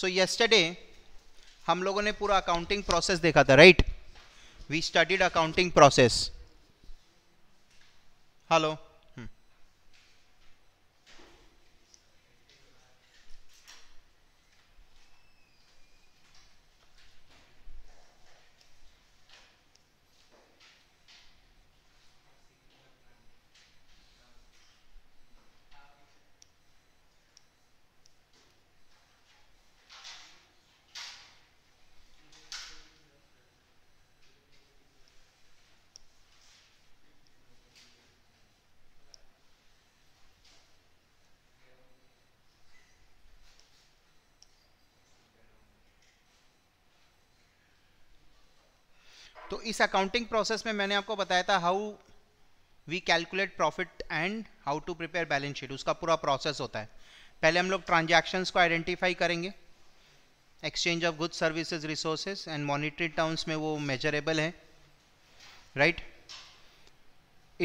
सो yesterday हम लोगों ने पूरा अकाउंटिंग प्रोसेस देखा था right we studied accounting process hello इस अकाउंटिंग प्रोसेस में मैंने आपको बताया था how we calculate profit and how to prepare balance sheet उसका पूरा प्रोसेस होता है पहले हम लोग ट्रांजेक्शन को आइडेंटिफाई करेंगे exchange of good services resources and monetary terms में वो मेजरेबल है right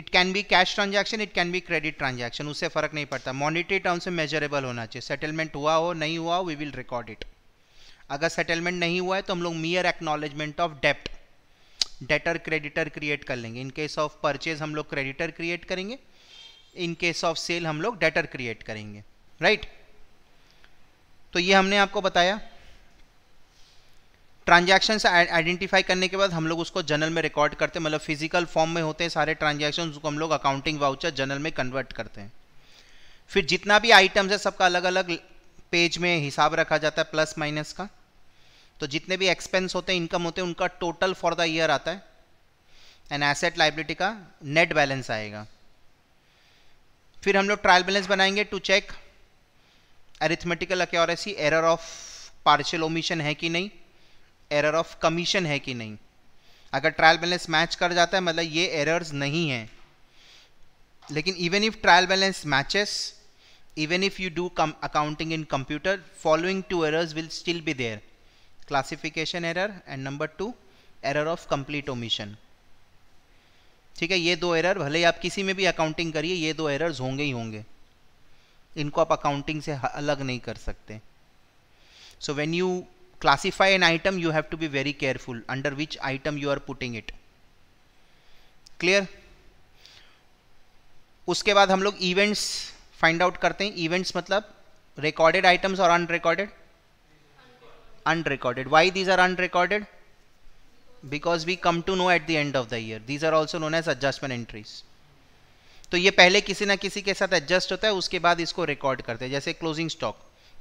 it can be cash transaction it can be credit transaction उससे फ़र्क नहीं पड़ता मॉनिटरी टर्म्स में मेजरेबल होना चाहिए सेटलमेंट हुआ हो नहीं हुआ हो वी विल रिकॉर्ड इट अगर सेटलमेंट नहीं हुआ है तो हम लोग मियर एक्नॉलेजमेंट ऑफ डेप्ट डेटर क्रेडिटर क्रिएट कर लेंगे इन केस ऑफ परचेज हम लोग क्रेडिटर क्रिएट करेंगे इन केस ऑफ सेल हम लोग डेटर क्रिएट करेंगे राइट तो ये हमने आपको बताया ट्रांजेक्शन आइडेंटिफाई करने के बाद हम लोग उसको जनरल में रिकॉर्ड करते हैं मतलब फिजिकल फॉर्म में होते हैं सारे ट्रांजेक्शन को हम लोग अकाउंटिंग वाउचर जनरल में कन्वर्ट करते हैं फिर जितना भी आइटम्स है सबका अलग अलग पेज में हिसाब रखा जाता है प्लस माइनस का तो जितने भी एक्सपेंस होते हैं इनकम होते हैं उनका टोटल फॉर द ईयर आता है एंड एसेट लाइबिलिटी का नेट बैलेंस आएगा फिर हम लोग ट्रायल बैलेंस बनाएंगे to check arithmetical accuracy error of partial omission है कि नहीं एरर ऑफ कमीशन है कि नहीं अगर ट्रायल बैलेंस मैच कर जाता है मतलब ये एरर्स नहीं हैं लेकिन even if trial balance matches even if you do come accounting in computer following two errors will still be there classification error and number two error of complete omission ठीक है ये दो एरर भले ही आप किसी में भी अकाउंटिंग करिए ये दो एरर्स होंगे ही होंगे इनको आप अकाउंटिंग से अलग नहीं कर सकते so when you classify an item you have to be very careful under which item you are putting it clear उसके बाद हम लोग इवेंट्स फाइंड आउट करते हैं इवेंट्स मतलब रिकॉर्डेड आइटम्स और unrecorded unrecorded why these are unrecorded because we come to know at the end of the year these are also known as adjustment entries तो ये पहले किसी ना किसी के साथ एडजस्ट होता है उसके बाद इसको रिकॉर्ड करते हैं जैसे क्लोजिंग स्टॉक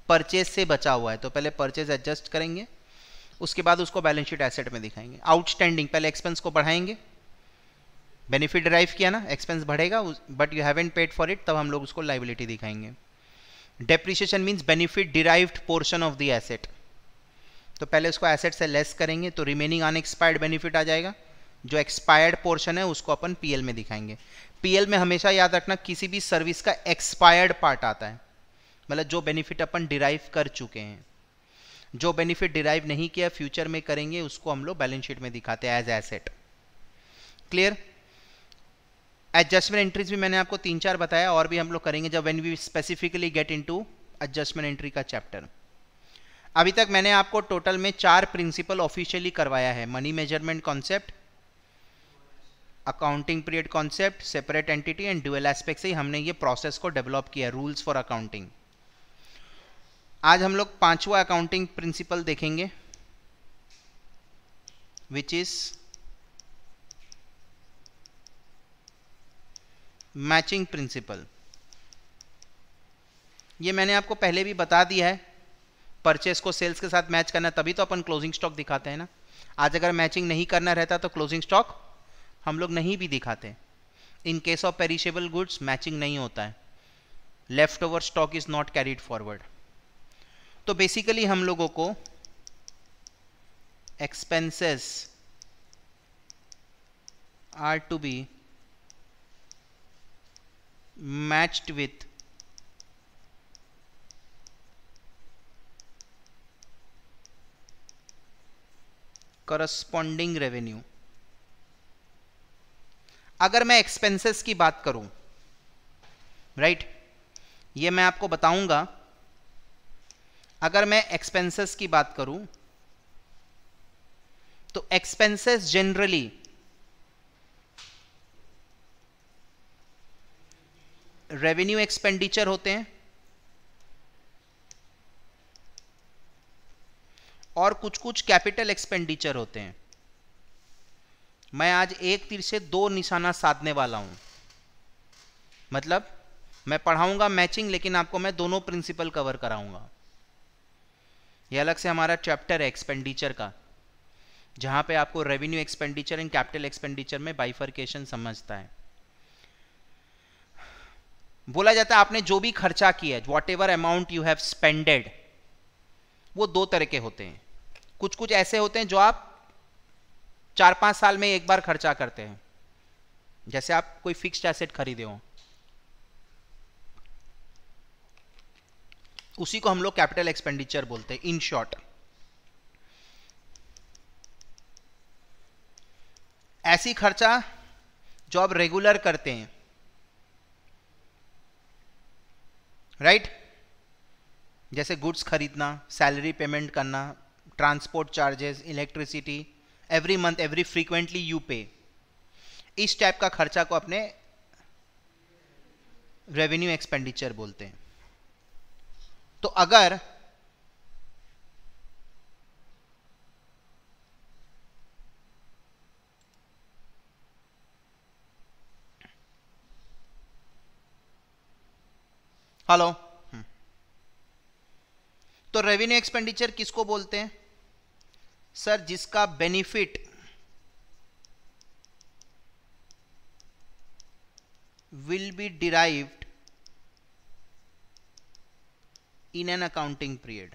परचेज से बचा हुआ है तो पहले परचेज एडजस्ट करेंगे उसके बाद उसको बैलेंस शीट एसेट में दिखाएंगे आउटस्टैंडिंग पहले एक्सपेंस को बढ़ाएंगे बेनिफिट ड्राइव किया ना एक्सपेंस बढ़ेगा but you haven't paid for it तब हम लोग उसको लाइबिलिटी दिखाएंगे depreciation means benefit derived portion of the asset तो पहले उसको एसेट से लेस करेंगे तो रिमेनिंग अनएक्सपायर्ड बेनिफिट आ जाएगा जो एक्सपायर्ड पोर्शन है उसको अपन पीएल में दिखाएंगे पीएल में हमेशा याद रखना किसी भी सर्विस का एक्सपायर्ड पार्ट आता है मतलब जो बेनिफिट अपन डिराइव कर चुके हैं जो बेनिफिट डिराइव नहीं किया फ्यूचर में करेंगे उसको हम लोग बैलेंस शीट में दिखाते हैं as asset clear adjustment entries भी मैंने आपको तीन चार बताया और भी हम लोग करेंगे जब when we specifically get into adjustment entry का चैप्टर अभी तक मैंने आपको टोटल में चार प्रिंसिपल ऑफिशियली करवाया है money measurement concept accounting period concept separate entity and dual aspect से हमने ये प्रोसेस को डेवलप किया रूल्स फॉर अकाउंटिंग आज हम लोग पांचवा अकाउंटिंग प्रिंसिपल देखेंगे विच इज मैचिंग प्रिंसिपल ये मैंने आपको पहले भी बता दिया है परचेस को सेल्स के साथ मैच करना तभी तो अपन क्लोजिंग स्टॉक दिखाते हैं ना आज अगर मैचिंग नहीं करना रहता तो क्लोजिंग स्टॉक हम लोग नहीं भी दिखाते in case of perishable goods matching नहीं होता है leftover stock is not carried forward तो बेसिकली हम लोगों को expenses are to be matched with corresponding revenue अगर मैं एक्सपेंसेस की बात करूं राइट right? ये मैं आपको बताऊंगा अगर मैं एक्सपेंसेस की बात करूं तो एक्सपेंसेस जनरली रेवेन्यू एक्सपेंडिचर होते हैं और कुछ कुछ कैपिटल एक्सपेंडिचर होते हैं मैं आज एक तीर से दो निशाना साधने वाला हूं मतलब मैं पढ़ाऊंगा मैचिंग लेकिन आपको मैं दोनों प्रिंसिपल कवर कराऊंगा ये अलग से हमारा चैप्टर है एक्सपेंडिचर का जहां पे आपको revenue expenditure and capital expenditure में बाइफर्केशन समझता है बोला जाता है आपने जो भी खर्चा किया है whatever amount you have spended वो दो तरह के होते हैं कुछ कुछ ऐसे होते हैं जो आप चार पांच साल में एक बार खर्चा करते हैं जैसे आप कोई फिक्स्ड एसेट खरीदे हो उसी को हम लोग कैपिटल एक्सपेंडिचर बोलते हैं इन शॉर्ट ऐसी खर्चा जो आप रेगुलर करते हैं राइट right? जैसे गुड्स खरीदना सैलरी पेमेंट करना transport charges electricity every month every frequently you pay इस टाइप का खर्चा को अपने रेवेन्यू एक्सपेंडिचर बोलते हैं तो अगर हेलो तो रेवेन्यू एक्सपेंडिचर किसको बोलते हैं सर जिसका benefit will be derive in an accounting period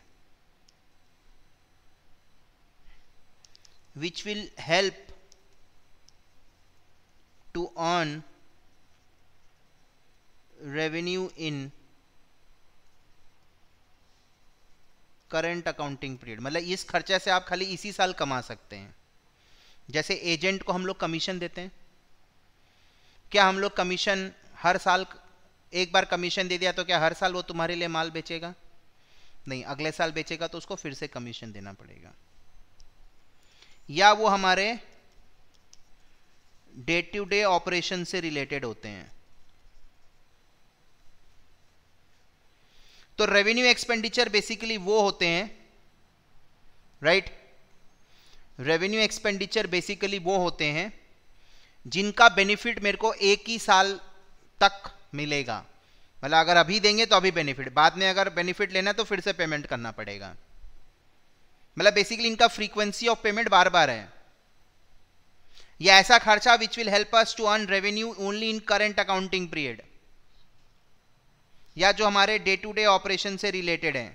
which will help to earn revenue in current accounting period मतलब इस खर्चे से आप खाली इसी साल कमा सकते हैं जैसे एजेंट को हम लोग कमीशन देते हैं क्या हम लोग कमीशन हर साल एक बार कमीशन दे दिया तो क्या हर साल वो तुम्हारे लिए माल बेचेगा नहीं अगले साल बेचेगा तो उसको फिर से कमीशन देना पड़ेगा या वो हमारे डे टू डे ऑपरेशन से रिलेटेड होते हैं तो रेवेन्यू एक्सपेंडिचर बेसिकली वो होते हैं राइट रेवेन्यू एक्सपेंडिचर बेसिकली वो होते हैं जिनका बेनिफिट मेरे को एक ही साल तक मिलेगा मतलब अगर अभी देंगे तो अभी बेनिफिट बाद में अगर बेनिफिट लेना तो फिर से पेमेंट करना पड़ेगा मतलब बेसिकली इनका फ्रीक्वेंसी ऑफ पेमेंट बार बार है या ऐसा खर्चा which will help us to earn revenue only in current accounting period या जो हमारे डे टू डे ऑपरेशन से रिलेटेड हैं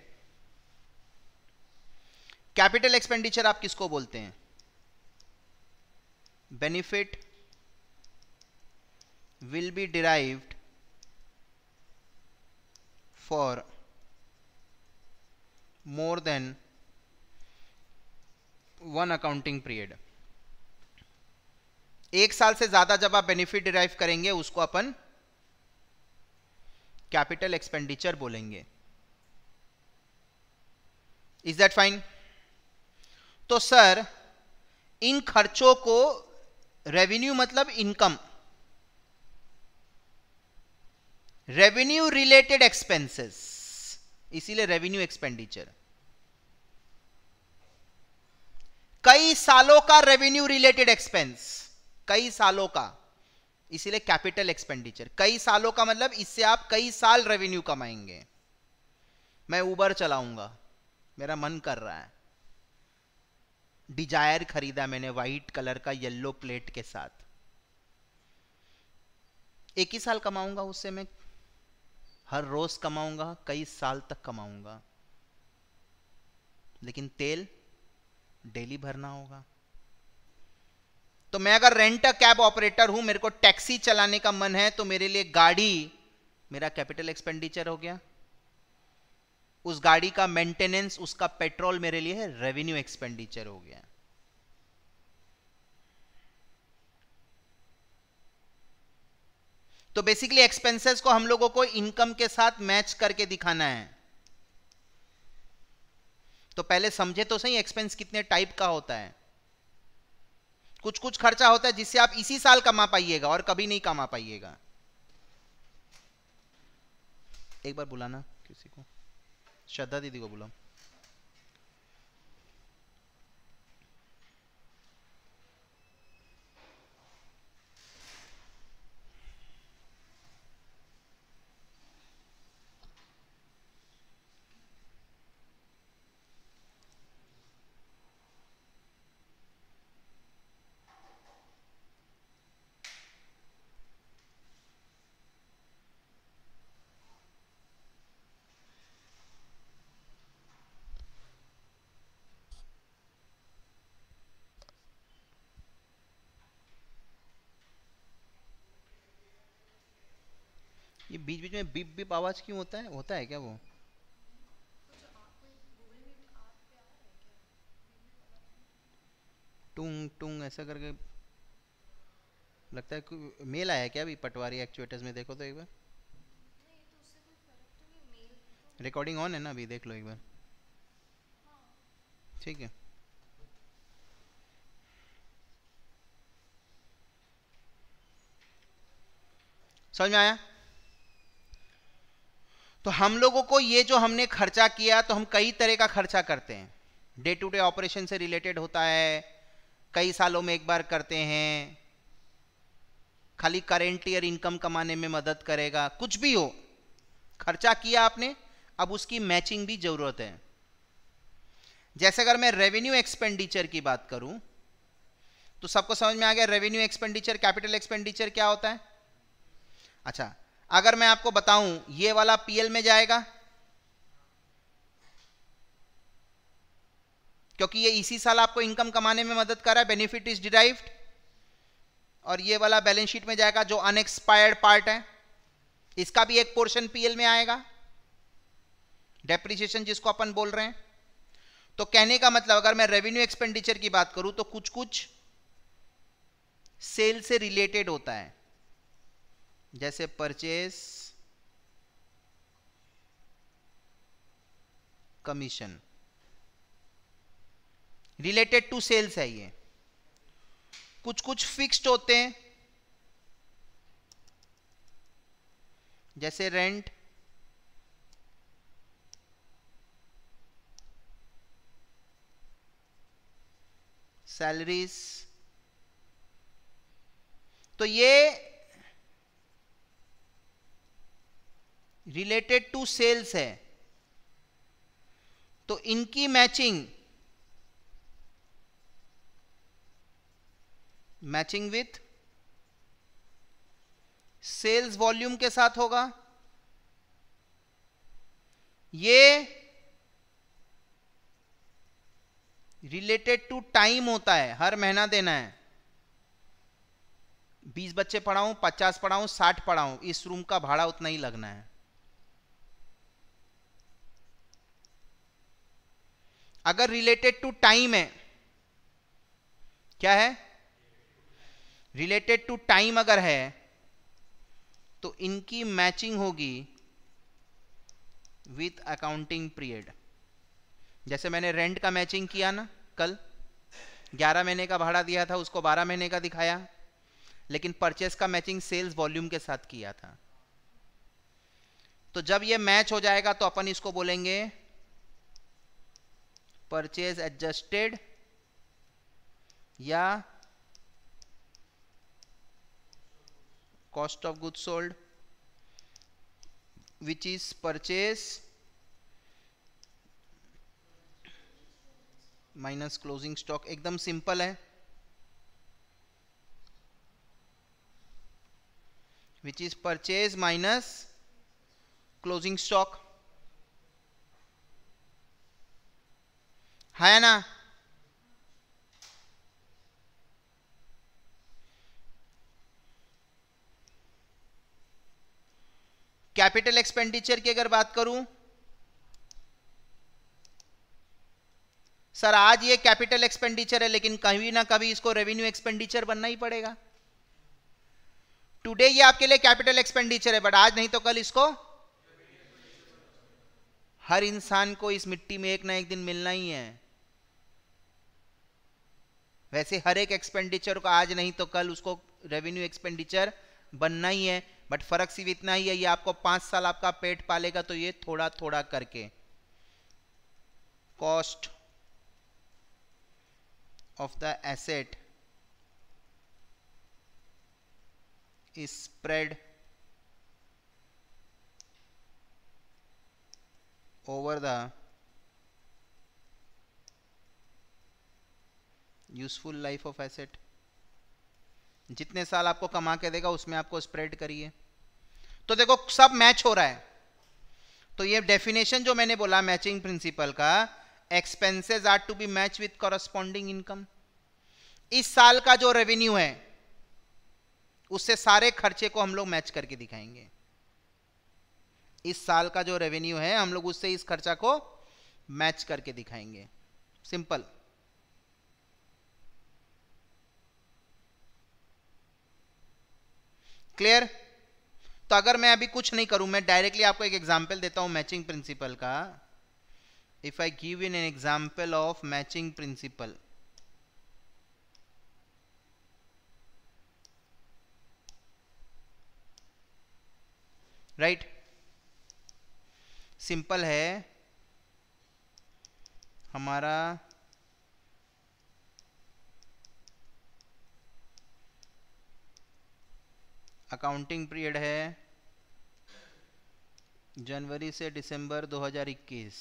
कैपिटल एक्सपेंडिचर आप किसको बोलते हैं benefit will be derive for more than one accounting period एक साल से ज्यादा जब आप बेनिफिट डिराइव करेंगे उसको अपन कैपिटल एक्सपेंडिचर बोलेंगे इज दैट फाइन तो सर इन खर्चों को रेवेन्यू मतलब इनकम रेवेन्यू रिलेटेड एक्सपेंसेस इसीलिए रेवेन्यू एक्सपेंडिचर कई सालों का रेवेन्यू रिलेटेड एक्सपेंस कई सालों का इसीलिए कैपिटल एक्सपेंडिचर कई सालों का मतलब इससे आप कई साल रेवेन्यू कमाएंगे मैं ऊबर चलाऊंगा मेरा मन कर रहा है डिजायर खरीदा मैंने व्हाइट कलर का येलो प्लेट के साथ एक ही साल कमाऊंगा उससे मैं हर रोज कमाऊंगा कई साल तक कमाऊंगा लेकिन तेल डेली भरना होगा तो मैं अगर रेंट अ कैब ऑपरेटर हूं मेरे को टैक्सी चलाने का मन है तो मेरे लिए गाड़ी मेरा कैपिटल एक्सपेंडिचर हो गया उस गाड़ी का मेंटेनेंस उसका पेट्रोल मेरे लिए रेवेन्यू एक्सपेंडिचर हो गया तो बेसिकली एक्सपेंसेस को हम लोगों को इनकम के साथ मैच करके दिखाना है तो पहले समझे तो सही एक्सपेंस कितने टाइप का होता है कुछ कुछ खर्चा होता है जिससे आप इसी साल कमा पाइएगा और कभी नहीं कमा पाइएगा एक बार बुलाना किसी को श्रद्धा दीदी को बुलाओ बीच बीच में बिप बिप आवाज क्यों होता है होता है क्या वो टूंग टूंग ऐसा करके लगता है मेल आया क्या अभी पटवारी एक्चुएटर्स में देखो तो एक बार रिकॉर्डिंग ऑन है ना अभी देख लो एक बार ठीक है समझ में आया तो हम लोगों को ये जो हमने खर्चा किया तो हम कई तरह का खर्चा करते हैं डे टू डे ऑपरेशन से रिलेटेड होता है कई सालों में एक बार करते हैं खाली करेंट ईयर इनकम कमाने में मदद करेगा कुछ भी हो खर्चा किया आपने अब उसकी मैचिंग भी जरूरत है जैसे अगर मैं रेवेन्यू एक्सपेंडिचर की बात करूं तो सबको समझ में आ गया रेवेन्यू एक्सपेंडिचर कैपिटल एक्सपेंडिचर क्या होता है अच्छा अगर मैं आपको बताऊं ये वाला पीएल में जाएगा क्योंकि ये इसी साल आपको इनकम कमाने में मदद कर रहा है बेनिफिट इज डिराइव्ड और ये वाला बैलेंस शीट में जाएगा जो अनएक्सपायर्ड पार्ट है इसका भी एक पोर्शन पीएल में आएगा डेप्रिसिएशन जिसको अपन बोल रहे हैं तो कहने का मतलब अगर मैं रेवेन्यू एक्सपेंडिचर की बात करूं तो कुछ कुछ सेल से रिलेटेड होता है जैसे purchase commission related to sales है ये कुछ कुछ फिक्स्ड होते हैं जैसे रेंट सैलरीज तो ये रिलेटेड टू सेल्स है तो इनकी matching matching with sales volume के साथ होगा ये रिलेटेड टू टाइम होता है हर महीना देना है बीस बच्चे पढ़ाऊं पचास पढ़ाऊं साठ पढ़ाऊं इस रूम का भाड़ा उतना ही लगना है अगर रिलेटेड टू टाइम है क्या है रिलेटेड टू टाइम अगर है तो इनकी मैचिंग होगी विथ अकाउंटिंग पीरियड जैसे मैंने रेंट का मैचिंग किया ना कल 11 महीने का भाड़ा दिया था उसको 12 महीने का दिखाया लेकिन परचेस का मैचिंग सेल्स वॉल्यूम के साथ किया था तो जब ये मैच हो जाएगा तो अपन इसको बोलेंगे परचेज एडजस्टेड या cost of good sold which is purchase minus closing stock एकदम सिंपल है which is purchase minus closing stock है ना कैपिटल एक्सपेंडिचर की अगर बात करूं सर आज ये कैपिटल एक्सपेंडिचर है लेकिन कभी ना कभी इसको रेवेन्यू एक्सपेंडिचर बनना ही पड़ेगा टुडे ये आपके लिए कैपिटल एक्सपेंडिचर है बट आज नहीं तो कल इसको हर इंसान को इस मिट्टी में एक ना एक दिन मिलना ही है वैसे हर एक एक्सपेंडिचर को आज नहीं तो कल उसको रेवेन्यू एक्सपेंडिचर बनना ही है बट फर्क सिर्फ इतना ही है ये आपको पांच साल आपका पेट पालेगा तो ये थोड़ा थोड़ा करके cost of the asset is over the useful life of asset जितने साल आपको कमा के देगा उसमें आपको स्प्रेड करिए तो देखो सब मैच हो रहा है तो ये डेफिनेशन जो मैंने बोला मैचिंग प्रिंसिपल का expenses are to be match with corresponding income इस साल का जो रेवेन्यू है उससे सारे खर्चे को हम लोग मैच करके दिखाएंगे इस साल का जो रेवेन्यू है हम लोग उससे इस खर्चा को मैच करके दिखाएंगे सिंपल क्लियर तो अगर मैं अभी कुछ नहीं करूं मैं डायरेक्टली आपको एक एग्जाम्पल देता हूं मैचिंग प्रिंसिपल का if I give in an example of matching principle right simple है हमारा अकाउंटिंग पीरियड है जनवरी से दिसंबर 2021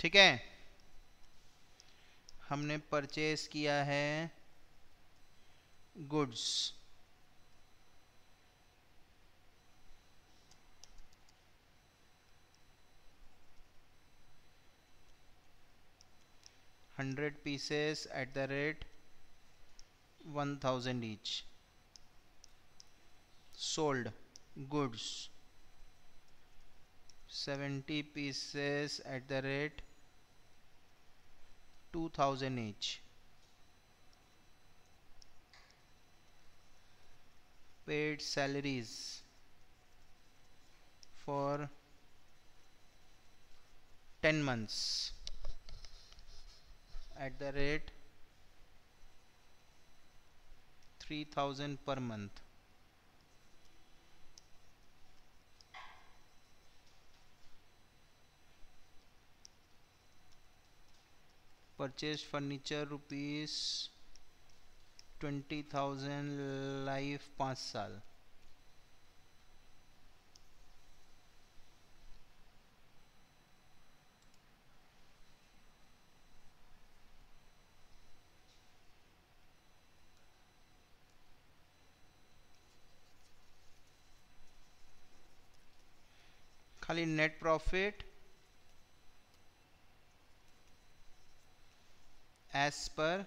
ठीक है हमने परचेज किया है goods 100 pieces at the rate 1000 each sold goods 70 pieces at the rate 2000 each paid salaries for 10 months at the rate 3000 per month Purchase furniture rupees 20000 life 5 साल खाली net profit as per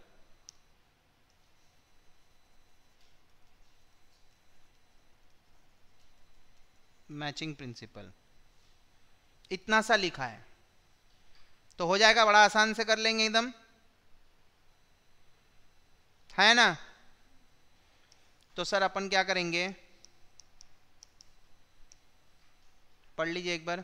matching principle इतना सा लिखा है तो हो जाएगा बड़ा आसान से कर लेंगे एकदम है ना तो सर अपन क्या करेंगे पढ़ लीजिए एक बार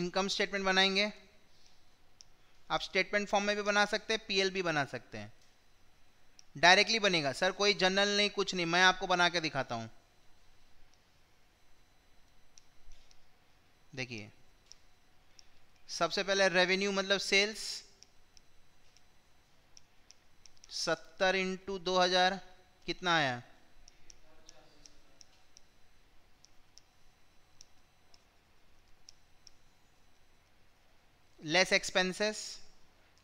इनकम स्टेटमेंट बनाएंगे आप स्टेटमेंट फॉर्म में भी बना सकते हैं पीएल भी बना सकते हैं डायरेक्टली बनेगा सर कोई जनरल नहीं कुछ नहीं मैं आपको बना के दिखाता हूं देखिए सबसे पहले रेवेन्यू मतलब सेल्स सत्तर इंटू दो हजार कितना आया लेस एक्सपेंसेस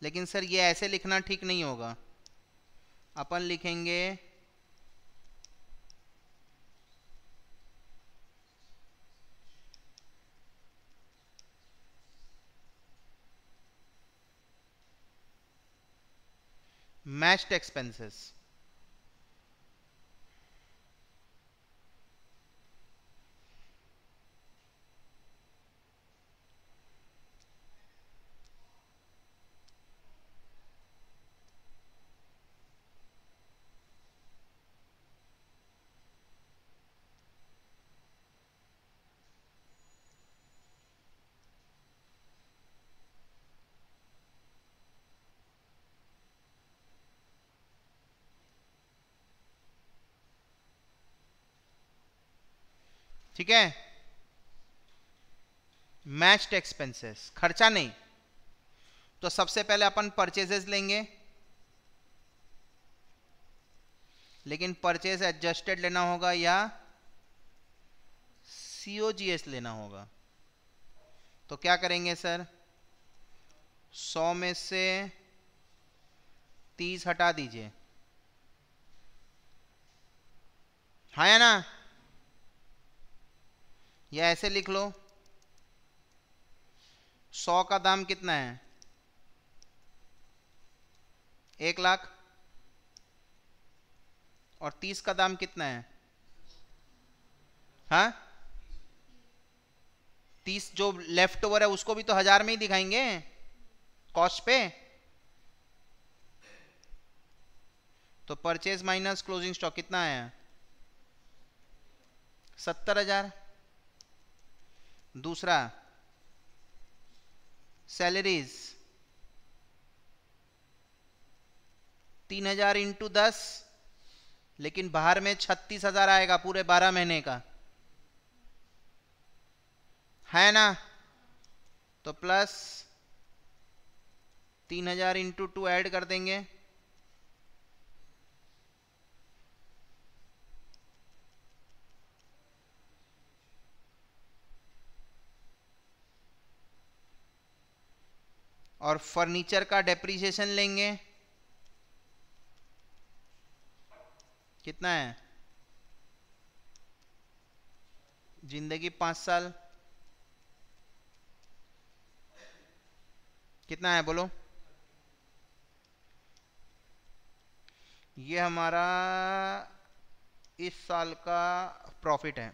लेकिन सर ये ऐसे लिखना ठीक नहीं होगा अपन लिखेंगे मैच्ड एक्सपेंसेस ठीक है मैच्ड एक्सपेंसेस खर्चा नहीं तो सबसे पहले अपन परचेजेस लेंगे लेकिन परचेज एडजस्टेड लेना होगा या सीओजीएस लेना होगा तो क्या करेंगे सर सौ में से तीस हटा दीजिए हाँ या ना या ऐसे लिख लो सौ का दाम कितना है एक लाख और तीस का दाम कितना है हा? तीस जो लेफ्ट ओवर है उसको भी तो हजार में ही दिखाएंगे कॉस्ट पे तो परचेज माइनस क्लोजिंग स्टॉक कितना आया सत्तर हजार दूसरा सैलरीज तीन हजार इंटू दस लेकिन बाहर में छत्तीस हजार आएगा पूरे बारह महीने का है ना तो प्लस तीन हजार इंटू टू ऐड कर देंगे और फर्नीचर का डेप्रीसिएशन लेंगे कितना है जिंदगी पांच साल कितना है बोलो ये हमारा इस साल का प्रॉफिट है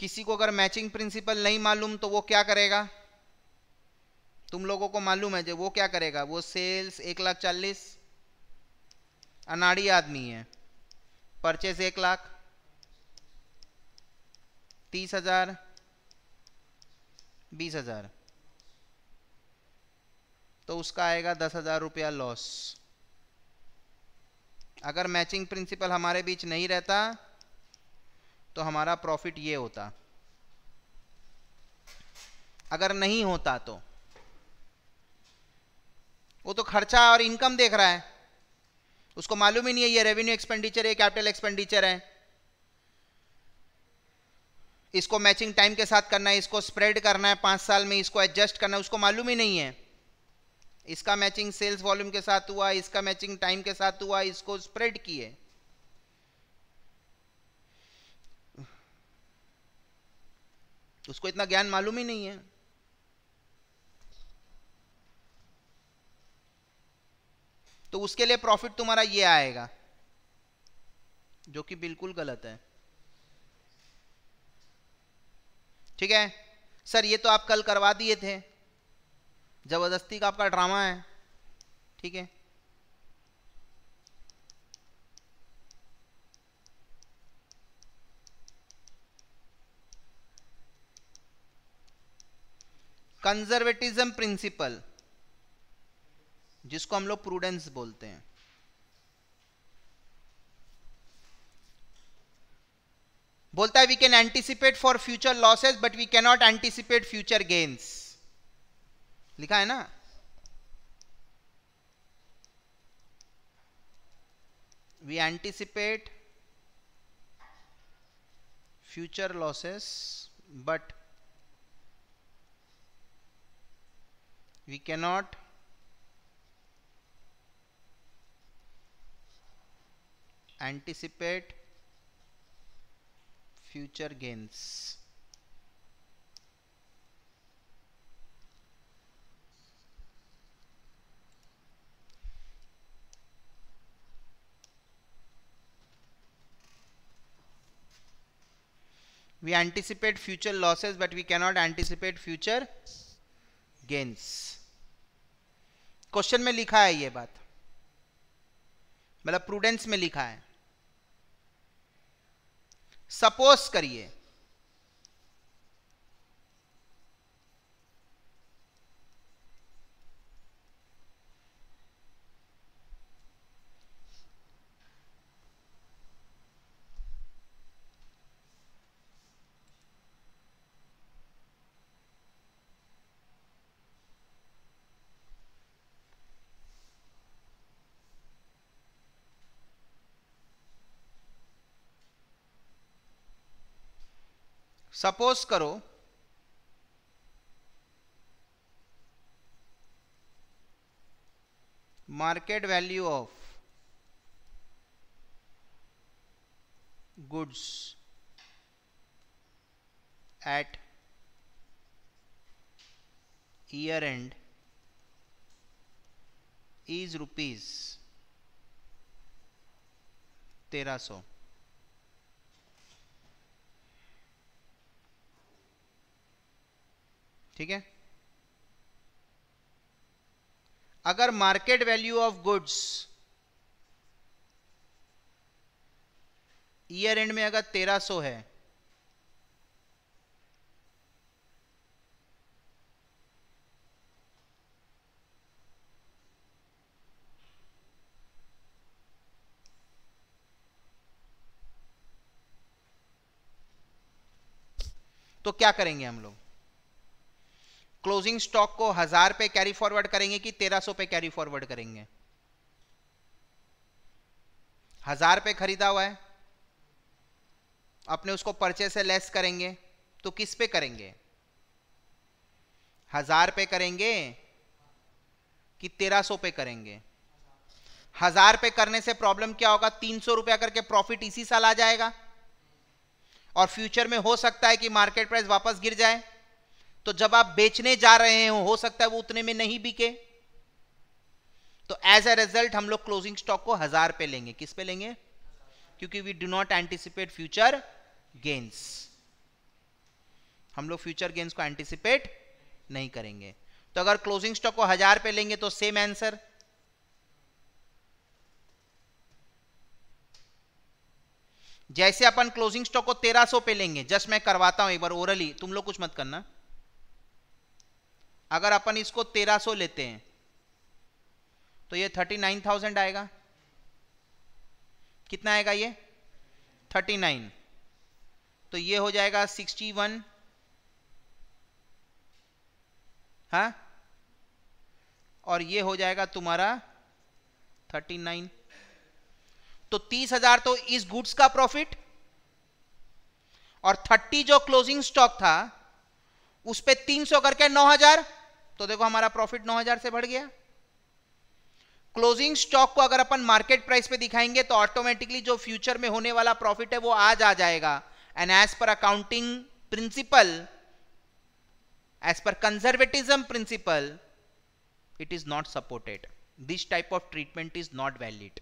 किसी को अगर मैचिंग प्रिंसिपल नहीं मालूम तो वो क्या करेगा तुम लोगों को मालूम है जो वो क्या करेगा वो सेल्स एक लाख चालीस अनाड़ी आदमी है परचेज एक लाख तीस हजार बीस हजार तो उसका आएगा दस हजार रुपया लॉस अगर मैचिंग प्रिंसिपल हमारे बीच नहीं रहता तो हमारा प्रॉफिट ये होता अगर नहीं होता तो वो तो खर्चा और इनकम देख रहा है उसको मालूम ही नहीं है ये रेवेन्यू एक्सपेंडिचर है कैपिटल एक्सपेंडिचर है इसको मैचिंग टाइम के साथ करना है इसको स्प्रेड करना है पांच साल में इसको एडजस्ट करना है उसको मालूम ही नहीं है इसका मैचिंग सेल्स वॉल्यूम के साथ हुआ इसका मैचिंग टाइम के साथ हुआ इसको स्प्रेड किए उसको इतना ज्ञान मालूम ही नहीं है तो उसके लिए प्रॉफिट तुम्हारा ये आएगा जो कि बिल्कुल गलत है ठीक है सर ये तो आप कल करवा दिए थे जबरदस्ती का आपका ड्रामा है ठीक है कंजर्वेटिज्म प्रिंसिपल जिसको हम लोग प्रूडेंस बोलते हैं बोलता है we can anticipate for future losses but we cannot anticipate future gains लिखा है ना we anticipate future losses but we cannot anticipate future gains we anticipate future losses but we cannot anticipate future gains question में लिखा है ये बात मतलब prudence में लिखा है सपोज करिए सपोज करो market value of goods at year end is rupees तेरह सौ ठीक है अगर market value of goods year end में अगर 1300 है तो क्या करेंगे हम लोग क्लोजिंग स्टॉक को हजार पे कैरी फॉरवर्ड करेंगे कि तेरह सौ पे कैरी फॉरवर्ड करेंगे हजार पे खरीदा हुआ है अपने उसको परचे से लेस करेंगे तो किस पे करेंगे हजार पे करेंगे कि तेरह सौ पे करेंगे हजार पे करने से प्रॉब्लम क्या होगा तीन सौ रुपया करके प्रॉफिट इसी साल आ जाएगा और फ्यूचर में हो सकता है कि मार्केट प्राइस वापस गिर जाए तो जब आप बेचने जा रहे हो हो सकता है वो उतने में नहीं बिके तो एज ए रिजल्ट हम लोग क्लोजिंग स्टॉक को हजार पे लेंगे किस पे लेंगे क्योंकि we do not anticipate future gains हम लोग फ्यूचर गेन्स को एंटिसिपेट नहीं करेंगे तो अगर क्लोजिंग स्टॉक को हजार पे लेंगे तो सेम आंसर जैसे अपन क्लोजिंग स्टॉक को 1300 पे लेंगे जस्ट मैं करवाता हूं एक बार ओरली तुम लोग कुछ मत करना अगर अपन इसको 1300 लेते हैं तो ये 39,000 आएगा कितना आएगा ये 39 तो ये हो जाएगा 61 वन हाँ और ये हो जाएगा तुम्हारा 39 तो 30,000 तो इस गुड्स का प्रॉफिट और 30 जो क्लोजिंग स्टॉक था उस पर तीन सौ करके नौ हजार तो देखो हमारा प्रॉफिट नौ हजार से बढ़ गया क्लोजिंग स्टॉक को अगर अपन मार्केट प्राइस पे दिखाएंगे तो ऑटोमेटिकली जो फ्यूचर में होने वाला प्रॉफिट है वो आज आ जाएगा and as per accounting principle as per conservatism principle it is not supported this type of treatment is not valid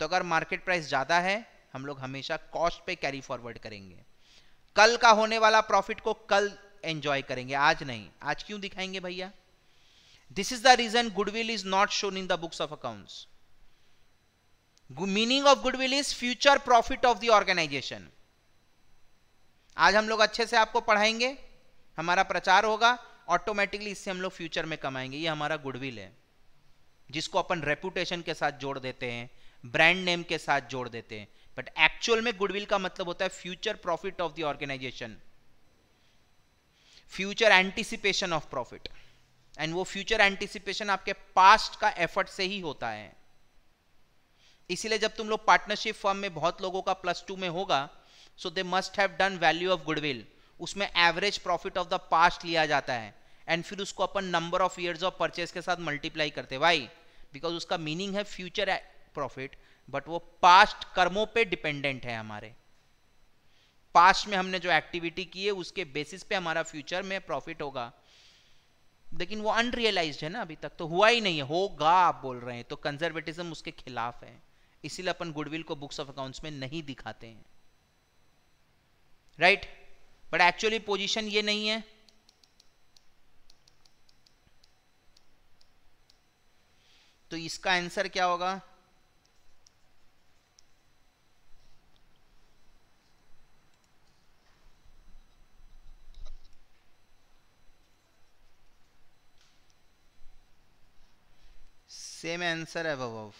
तो अगर मार्केट प्राइस ज्यादा है हम लोग हमेशा कॉस्ट पे कैरी फॉरवर्ड करेंगे कल का होने वाला प्रॉफिट को कल एंजॉय करेंगे आज नहीं आज क्यों दिखाएंगे भैया this is the reason goodwill is not shown in the books of accounts meaning of goodwill is future profit of the organization आज हम लोग अच्छे से आपको पढ़ाएंगे हमारा प्रचार होगा ऑटोमेटिकली इससे हम लोग फ्यूचर में कमाएंगे ये हमारा गुडविल है जिसको अपन रेपुटेशन के साथ जोड़ देते हैं ब्रांड नेम के साथ जोड़ देते हैं बट एक्चुअल में गुडविल का मतलब होता है future profit of the organization future anticipation of profit and वो फ्यूचर एंटिसिपेशन आपके पास्ट का एफर्ट से ही होता है इसीलिए जब तुम लोग पार्टनरशिप फर्म में बहुत लोगों का प्लस टू में होगा so they must have done value of goodwill उसमें average profit of the past लिया जाता है एंड फिर उसको अपन number of years of purchase के साथ मल्टीप्लाई करते हैं वाई बिकॉज उसका मीनिंग है फ्यूचर प्रॉफिट बट वो पास्ट कर्मों पे डिपेंडेंट है हमारे पास्ट में हमने जो एक्टिविटी की है उसके बेसिस पे हमारा फ्यूचर में प्रॉफिट होगा लेकिन वो अनरियलाइज है ना अभी तक तो हुआ ही नहीं है होगा आप बोल रहे हैं तो कंजर्वेटिज्म उसके खिलाफ है इसीलिए अपन गुडविल को बुक्स ऑफ अकाउंट्स में नहीं दिखाते हैं राइट बट एक्चुअली पोजिशन ये नहीं है तो इसका आंसर क्या होगा सेम आंसर है अबव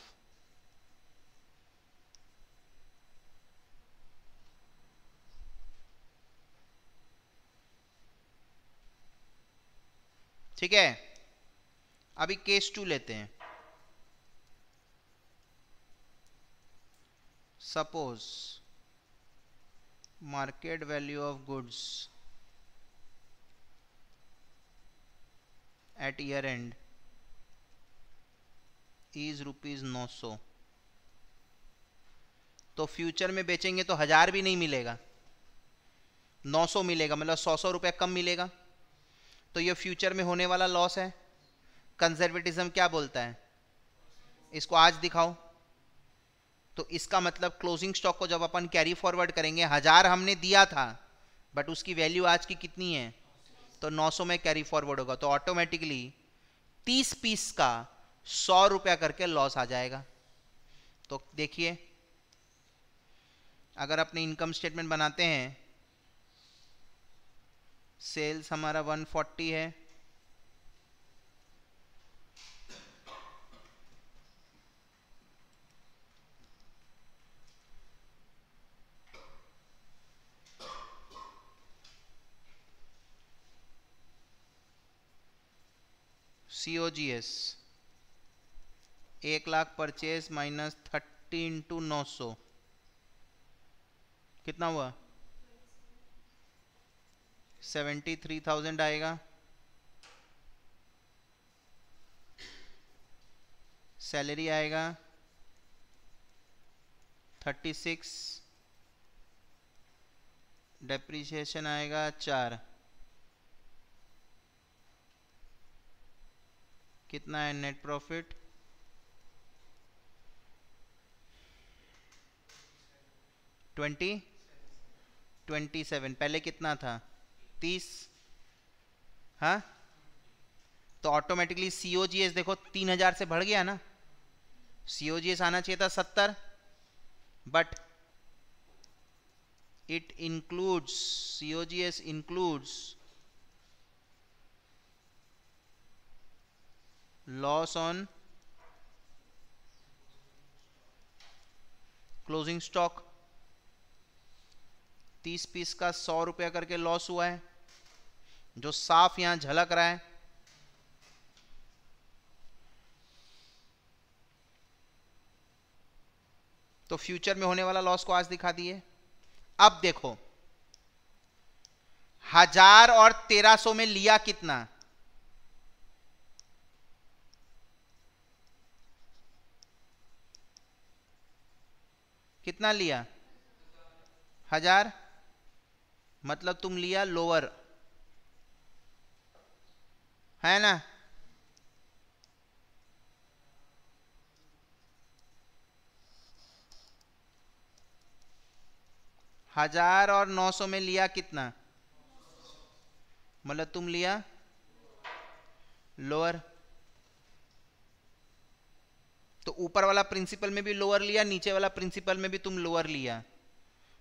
ठीक है अभी केस टू लेते हैं suppose market value of goods at year end is rupees नौ सौ तो फ्यूचर में बेचेंगे तो हजार भी नहीं मिलेगा नौ सौ मिलेगा मतलब सौ सौ रुपये कम मिलेगा तो ये फ्यूचर में होने वाला लॉस है कंजर्वेटिज्म क्या बोलता है इसको आज दिखाओ तो इसका मतलब क्लोजिंग स्टॉक को जब अपन कैरी फॉरवर्ड करेंगे हजार हमने दिया था बट उसकी वैल्यू आज की कितनी है तो 900 में कैरी फॉरवर्ड होगा तो ऑटोमेटिकली 30 पीस का सौ रुपया करके लॉस आ जाएगा तो देखिए अगर अपने इनकम स्टेटमेंट बनाते हैं सेल्स हमारा 140 है एस एक lakh purchase minus thirty into नौ सौ कितना हुआ सेवेंटी थ्री थाउजेंड आएगा सैलरी आएगा थर्टी सिक्स डेप्रिसिएशन आएगा चार कितना है net profit twenty twenty seven पहले कितना था तीस हाँ तो ऑटोमेटिकली सी ओ जी एस देखो तीन हजार से बढ़ गया ना सी ओ जी एस आना चाहिए था सत्तर बट it जी एस includes loss on closing stock तीस पीस का सौ रुपया करके लॉस हुआ है जो साफ यहां झलक रहा है तो फ्यूचर में होने वाला लॉस को आज दिखा दिए अब देखो हजार और तेरह सौ में लिया कितना कितना लिया हजार मतलब तुम लिया लोअर है ना हजार और नौ सौ में लिया कितना मतलब तुम लिया लोअर तो ऊपर वाला प्रिंसिपल में भी लोअर लिया नीचे वाला प्रिंसिपल में भी तुम लोअर लिया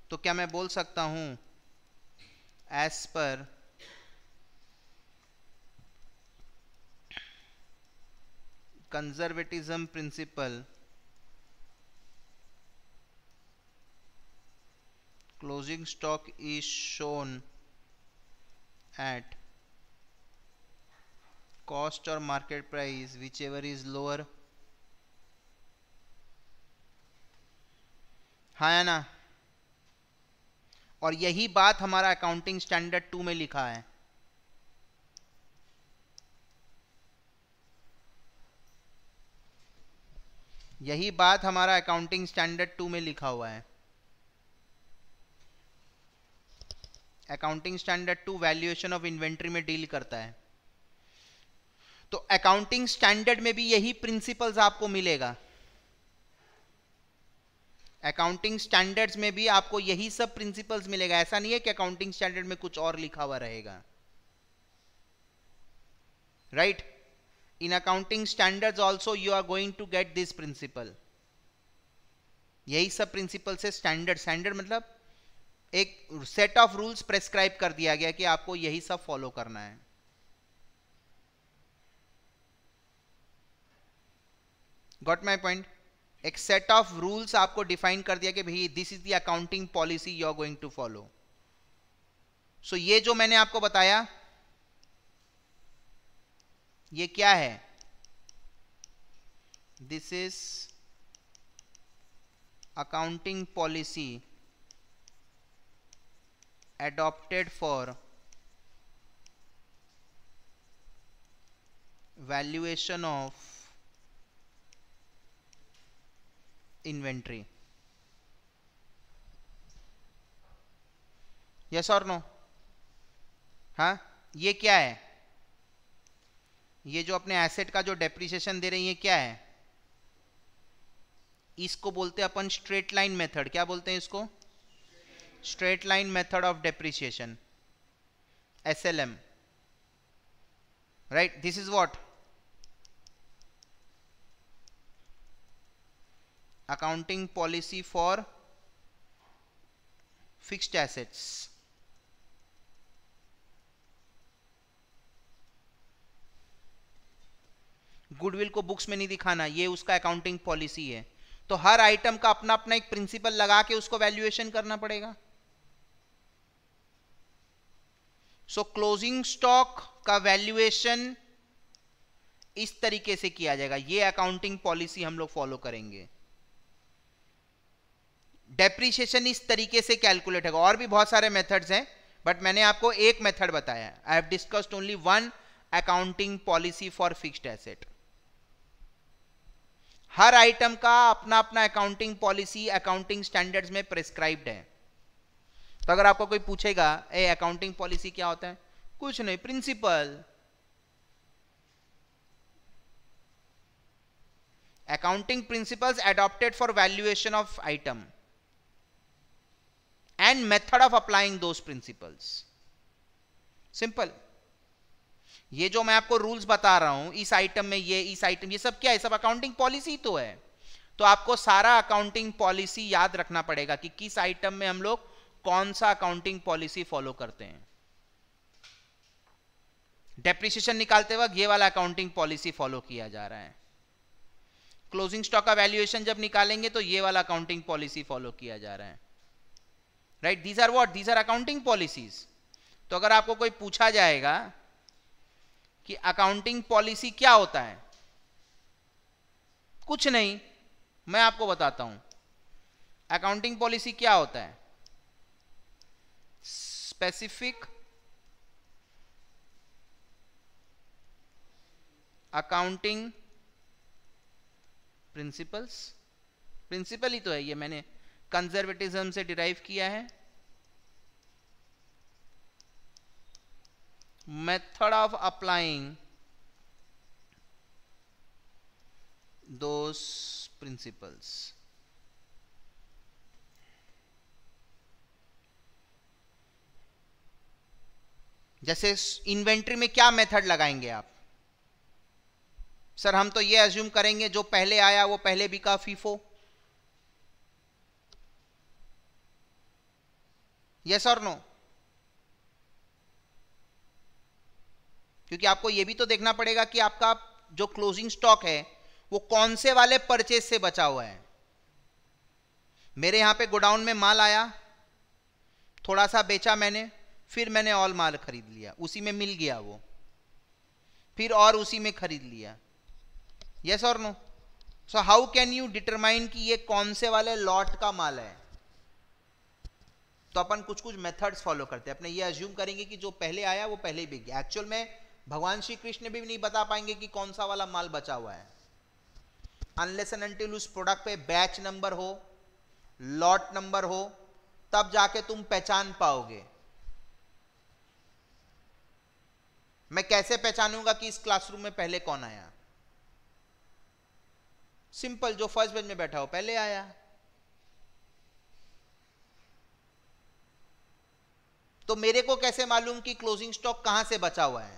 तो क्या मैं बोल सकता हूं as per conservatism principle closing stock is shown at cost or market price whichever is lower हाँ ना और यही बात हमारा अकाउंटिंग स्टैंडर्ड टू में लिखा है यही बात हमारा अकाउंटिंग स्टैंडर्ड टू में लिखा हुआ है accounting standard to valuation of inventory में डील करता है तो अकाउंटिंग स्टैंडर्ड में भी यही प्रिंसिपल्स आपको मिलेगा अकाउंटिंग स्टैंडर्ड्स में भी आपको यही सब प्रिंसिपल्स मिलेगा ऐसा नहीं है कि अकाउंटिंग स्टैंडर्ड में कुछ और लिखा हुआ रहेगा right in accounting standards also you are going to get this principle यही सब प्रिंसिपल से स्टैंडर्ड स्टैंडर्ड मतलब एक सेट ऑफ रूल्स प्रेस्क्राइब कर दिया गया कि आपको यही सब फॉलो करना है गॉट माई पॉइंट एक सेट ऑफ रूल्स आपको डिफाइन कर दिया कि भाई this is the accounting policy you are going to follow so ये जो मैंने आपको बताया ये क्या है this is accounting policy adopted for valuation of inventory yes और नो हाँ ये क्या है ये जो अपने एसेट का जो डेप्रिसिएशन दे रही है क्या है इसको बोलते हैं अपन स्ट्रेट लाइन मेथड क्या बोलते हैं इसको straight line method of depreciation S L M right this is what accounting policy for fixed assets goodwill को बुक्स में नहीं दिखाना ये उसका अकाउंटिंग पॉलिसी है तो हर आइटम का अपना अपना एक प्रिंसिपल लगा के उसको वैल्यूएशन करना पड़ेगा सो क्लोजिंग स्टॉक का वैल्यूएशन इस तरीके से किया जाएगा ये अकाउंटिंग पॉलिसी हम लोग फॉलो करेंगे डेप्रीशिएशन इस तरीके से कैलकुलेट होगा और भी बहुत सारे मेथड्स हैं बट मैंने आपको एक मेथड बताया I have discussed only one accounting policy for fixed asset हर आइटम का अपना अपना अकाउंटिंग पॉलिसी अकाउंटिंग स्टैंडर्ड्स में प्रिस्क्राइब्ड है तो अगर आपको कोई पूछेगा ए अकाउंटिंग पॉलिसी क्या होता है कुछ नहीं principle accounting principles adopted for valuation of item and method of applying those principle simple ये जो मैं आपको रूल्स बता रहा हूं इस आइटम में ये इस आइटम ये सब क्या है सब अकाउंटिंग पॉलिसी तो है तो आपको सारा अकाउंटिंग पॉलिसी याद रखना पड़ेगा कि किस आइटम में हम लोग कौन सा अकाउंटिंग पॉलिसी फॉलो करते हैं डेप्रिसिएशन निकालते वक्त ये वाला अकाउंटिंग पॉलिसी फॉलो किया जा रहा है क्लोजिंग स्टॉक का वैल्यूएशन जब निकालेंगे तो ये वाला अकाउंटिंग पॉलिसी फॉलो किया जा रहा है right these are what these are accounting policies तो अगर आपको कोई पूछा जाएगा कि अकाउंटिंग पॉलिसी क्या होता है कुछ नहीं मैं आपको बताता हूं अकाउंटिंग पॉलिसी क्या होता है स्पेसिफिक अकाउंटिंग प्रिंसिपल्स प्रिंसिपल ही तो है ये मैंने कंजर्वेटिज्म से डिराइव किया है method of applying those principles जैसे इन्वेंट्री में क्या मेथड लगाएंगे आप सर हम तो ये एज्यूम करेंगे जो पहले आया वो पहले बिका फीफो यस और नो क्योंकि आपको यह भी तो देखना पड़ेगा कि आपका जो क्लोजिंग स्टॉक है वो कौन से वाले परचेज से बचा हुआ है मेरे यहां पे गोडाउन में माल आया थोड़ा सा बेचा मैंने फिर मैंने ऑल माल खरीद लिया उसी में मिल गया वो फिर और उसी में खरीद लिया यस और no so how can you determine कि ये कौन से वाले लॉट का माल है तो अपन कुछ कुछ मेथड्स फॉलो करते हैं अपने ये अज्यूम करेंगे कि जो पहले आया वो पहले ही बिक गया एक्चुअल में भगवान श्री कृष्ण भी नहीं बता पाएंगे कि कौन सा वाला माल बचा हुआ है अनलेस एंड उस प्रोडक्ट पे बैच नंबर हो लॉट नंबर हो तब जाके तुम पहचान पाओगे मैं कैसे पहचानूंगा कि इस क्लासरूम में पहले कौन आया सिंपल जो फर्स्ट बेंच में बैठा हो पहले आया तो मेरे को कैसे मालूम कि क्लोजिंग स्टॉक कहां से बचा हुआ है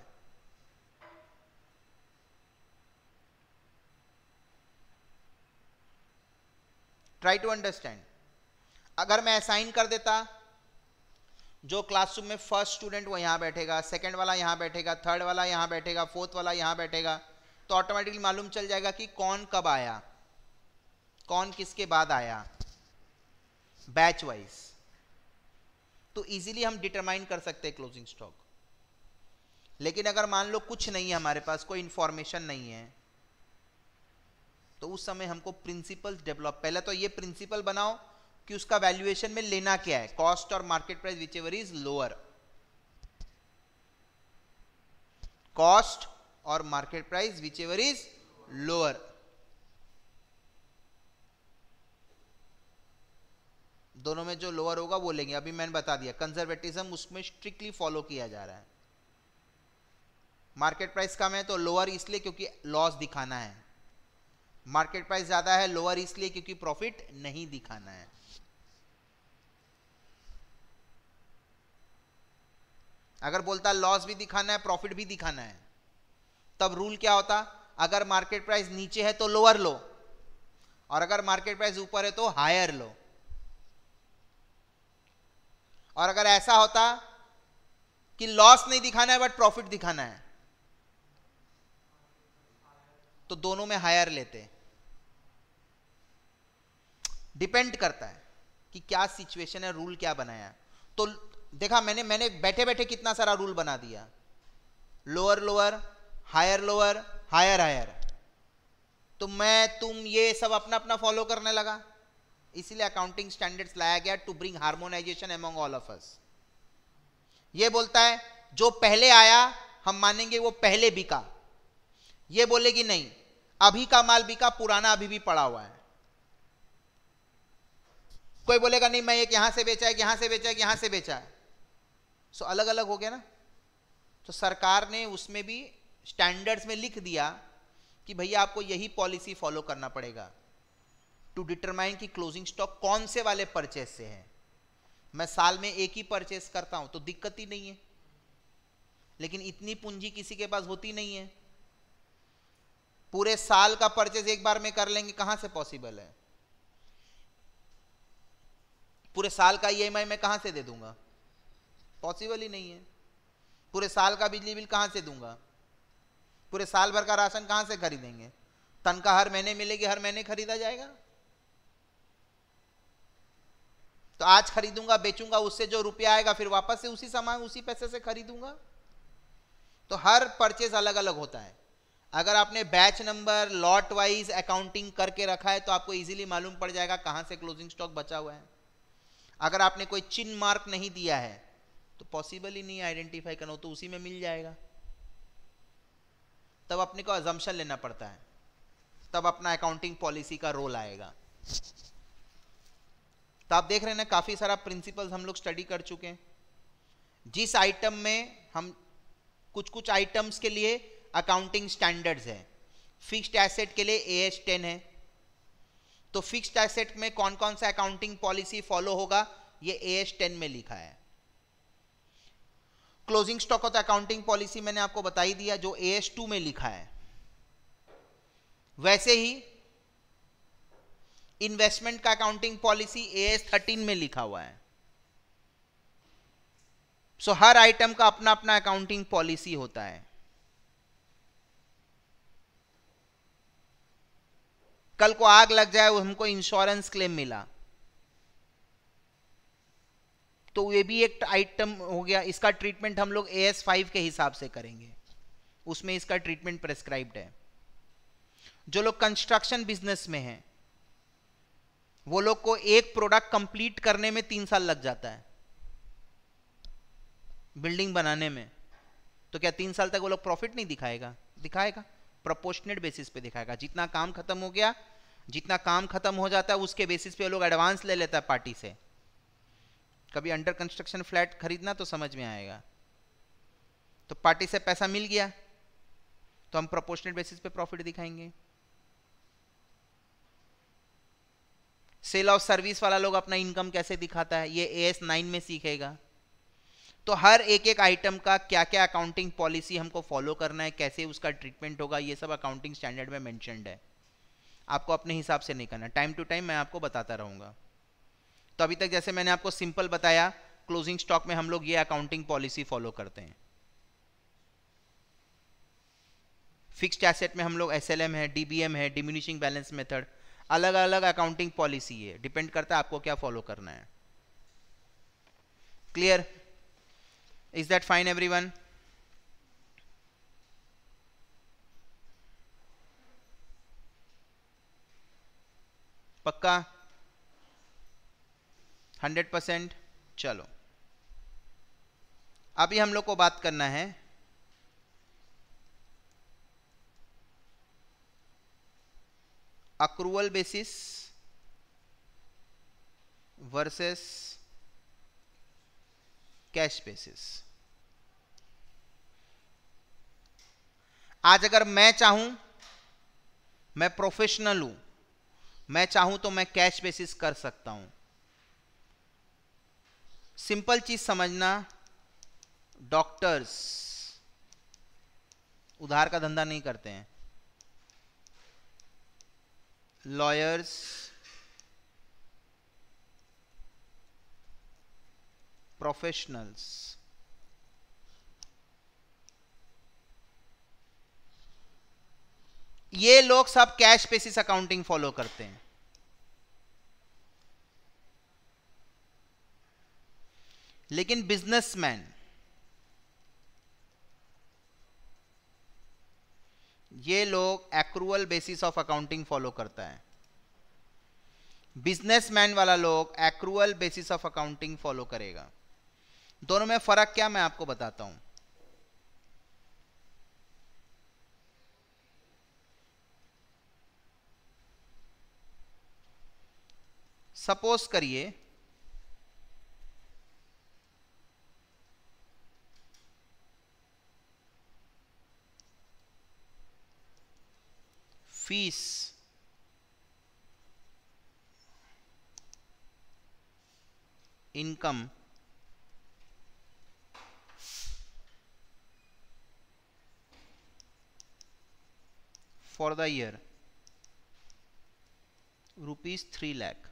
ट्राई टू अंडरस्टैंड अगर मैं असाइन कर देता जो क्लासरूम में फर्स्ट स्टूडेंट वो यहां बैठेगा सेकंड वाला यहां बैठेगा थर्ड वाला यहां बैठेगा फोर्थ वाला यहां बैठेगा तो ऑटोमेटिकली मालूम चल जाएगा कि कौन कब आया कौन किसके बाद आया बैच वाइज तो इजीली हम डिटरमाइन कर सकते हैं क्लोजिंग स्टॉक लेकिन अगर मान लो कुछ नहीं है हमारे पास कोई इंफॉर्मेशन नहीं है तो उस समय हमको प्रिंसिपल डेवलप पहले तो ये प्रिंसिपल बनाओ कि उसका वैल्यूएशन में लेना क्या है कॉस्ट और market price whichever is lower cost और market price whichever is lower दोनों में जो लोअर होगा वो लेंगे अभी मैंने बता दिया कंजर्वेटिज्म उसमें स्ट्रिक्टली फॉलो किया जा रहा है मार्केट प्राइस कम है तो लोअर इसलिए क्योंकि लॉस दिखाना है मार्केट प्राइस ज़्यादा है लोअर इसलिए क्योंकि प्रॉफिट नहीं दिखाना है अगर बोलता लॉस भी दिखाना है प्रॉफिट भी दिखाना है तब रूल क्या होता अगर मार्केट प्राइस नीचे है तो लोअर लो और अगर मार्केट प्राइस ऊपर है तो हायर लो और अगर ऐसा होता कि लॉस नहीं दिखाना है बट प्रॉफिट दिखाना है तो दोनों में हायर लेते डिपेंड करता है कि क्या सिचुएशन है रूल क्या बनाया तो देखा मैंने मैंने बैठे बैठे कितना सारा रूल बना दिया lower lower higher lower higher higher तो मैं तुम ये सब अपना अपना फॉलो करने लगा इसीलिए अकाउंटिंग स्टैंडर्ड्स लाया गया to bring harmonization among all of us ये बोलता है जो पहले आया हम मानेंगे वो पहले बिका ये बोलेगी नहीं अभी का माल बिका पुराना अभी भी पड़ा हुआ है कोई बोलेगा नहीं मैं एक यहां से बेचा है यहां से बेचा है यहां से बेचा है सो अलग अलग हो गया ना तो सरकार ने उसमें भी स्टैंडर्ड्स में लिख दिया कि भैया आपको यही पॉलिसी फॉलो करना पड़ेगा टू डिटरमाइन कि क्लोजिंग स्टॉक कौन से वाले परचेस से है मैं साल में एक ही परचेस करता हूं तो दिक्कत ही नहीं है लेकिन इतनी पूंजी किसी के पास होती नहीं है पूरे साल का परचेज एक बार में कर लेंगे कहां से पॉसिबल है पूरे साल का ईएमआई e मैं कहां से दे दूंगा पॉसिबल ही नहीं है पूरे साल का बिजली बिल कहां से दूंगा पूरे साल भर का राशन कहां से खरीदेंगे तनख्वाह हर महीने मिलेगी हर महीने खरीदा जाएगा तो आज खरीदूंगा बेचूंगा उससे जो रुपया आएगा फिर वापस से उसी सामान उसी पैसे से खरीदूंगा तो हर परचेज अलग अलग होता है अगर आपने batch number lot wise accounting करके रखा है तो आपको इजीली मालूम पड़ जाएगा कहां से क्लोजिंग स्टॉक बचा हुआ है अगर आपने कोई चिन्ह मार्क नहीं दिया है तो पॉसिबल ही नहीं आइडेंटिफाई करना तो उसी में मिल जाएगा तब अपने को अजम्पन लेना पड़ता है तब अपना अकाउंटिंग पॉलिसी का रोल आएगा तो आप देख रहे हैं ना काफ़ी सारा प्रिंसिपल्स हम लोग स्टडी कर चुके हैं जिस आइटम में हम कुछ कुछ आइटम्स के लिए अकाउंटिंग स्टैंडर्ड्स हैं फिक्स्ड एसेट के लिए ए एस टेन है तो फिक्स्ड एसेट में कौन कौन सा अकाउंटिंग पॉलिसी फॉलो होगा ये ए एस टेन में लिखा है closing stock of accounting policy मैंने आपको बताई दिया जो ए एस टू में लिखा है वैसे ही इन्वेस्टमेंट का accounting policy A S thirteen में लिखा हुआ है सो so, हर आइटम का अपना अपना अकाउंटिंग पॉलिसी होता है कल को आग लग जाए हमको इंश्योरेंस क्लेम मिला तो ये भी एक आइटम हो गया इसका ट्रीटमेंट हम लोग ए एस फाइव के हिसाब से करेंगे उसमें इसका ट्रीटमेंट प्रेस्क्राइब्ड है जो लोग कंस्ट्रक्शन बिजनेस में हैं वो लोग को एक प्रोडक्ट कंप्लीट करने में तीन साल लग जाता है बिल्डिंग बनाने में तो क्या तीन साल तक वो लोग प्रॉफिट नहीं दिखाएगा दिखाएगा प्रपोर्शनेट बेसिस पे दिखाएगा जितना काम खत्म हो गया जितना काम खत्म हो जाता है उसके बेसिस पे लोग एडवांस ले लेता है पार्टी से कभी अंडर कंस्ट्रक्शन फ्लैट खरीदना तो समझ में आएगा तो पार्टी से पैसा मिल गया तो हम प्रोपोर्शनेट बेसिस पे प्रॉफिट दिखाएंगे सेल ऑफ सर्विस वाला लोग अपना इनकम कैसे दिखाता है ये ए एस नाइन में सीखेगा तो हर एक एक आइटम का क्या क्या अकाउंटिंग पॉलिसी हमको फॉलो करना है कैसे उसका ट्रीटमेंट होगा ये सब अकाउंटिंग स्टैंडर्ड में मैंशनड है आपको अपने हिसाब से नहीं करना टाइम टू टाइम मैं आपको बताता रहूँगा तो अभी तक जैसे मैंने आपको सिंपल बताया क्लोजिंग स्टॉक में हम लोग ये अकाउंटिंग पॉलिसी फॉलो करते हैं फिक्स्ड एसेट में हम लोग एस है डीबीएम है डिमिनिशिंग बैलेंस मेथड अलग अलग अकाउंटिंग पॉलिसी है डिपेंड करता है आपको क्या फॉलो करना है clear is that fine everyone पक्का हंड्रेड परसेंट चलो अभी हम लोग को बात करना है accrual basis versus cash basis आज अगर मैं चाहूं मैं प्रोफेशनल हूं मैं चाहूं तो मैं कैश बेसिस कर सकता हूं सिंपल चीज समझना डॉक्टर्स उधार का धंधा नहीं करते हैं lawyers professionals ये लोग सब कैश बेसिस अकाउंटिंग फॉलो करते हैं लेकिन बिजनेसमैन ये लोग accrual basis of accounting follow करता है बिजनेसमैन वाला लोग accrual basis of accounting follow करेगा दोनों में फर्क क्या मैं आपको बताता हूं सपोज करिए fees income for the year rupees 3 lakh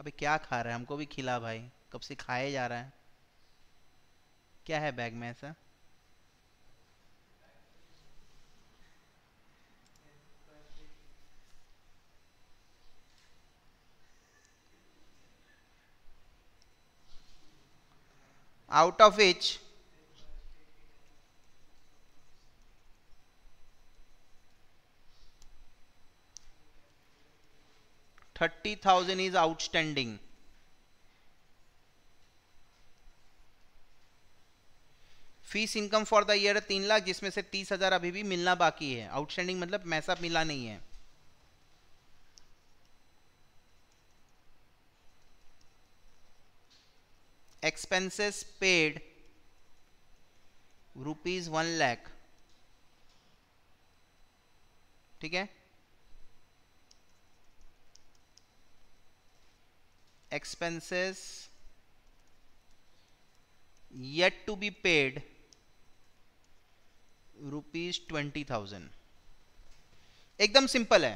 अबे क्या खा रहा है हमको भी खिला भाई कब से खाए जा रहा है क्या है बैग में ऐसा out of which thirty thousand is outstanding fees income for the year तीन लाख जिसमें से तीस हजार अभी भी मिलना बाकी है आउटस्टैंडिंग मतलब पैसा मिला नहीं है expenses paid rupees one lakh ठीक है expenses yet to be paid rupees twenty thousand एकदम सिंपल है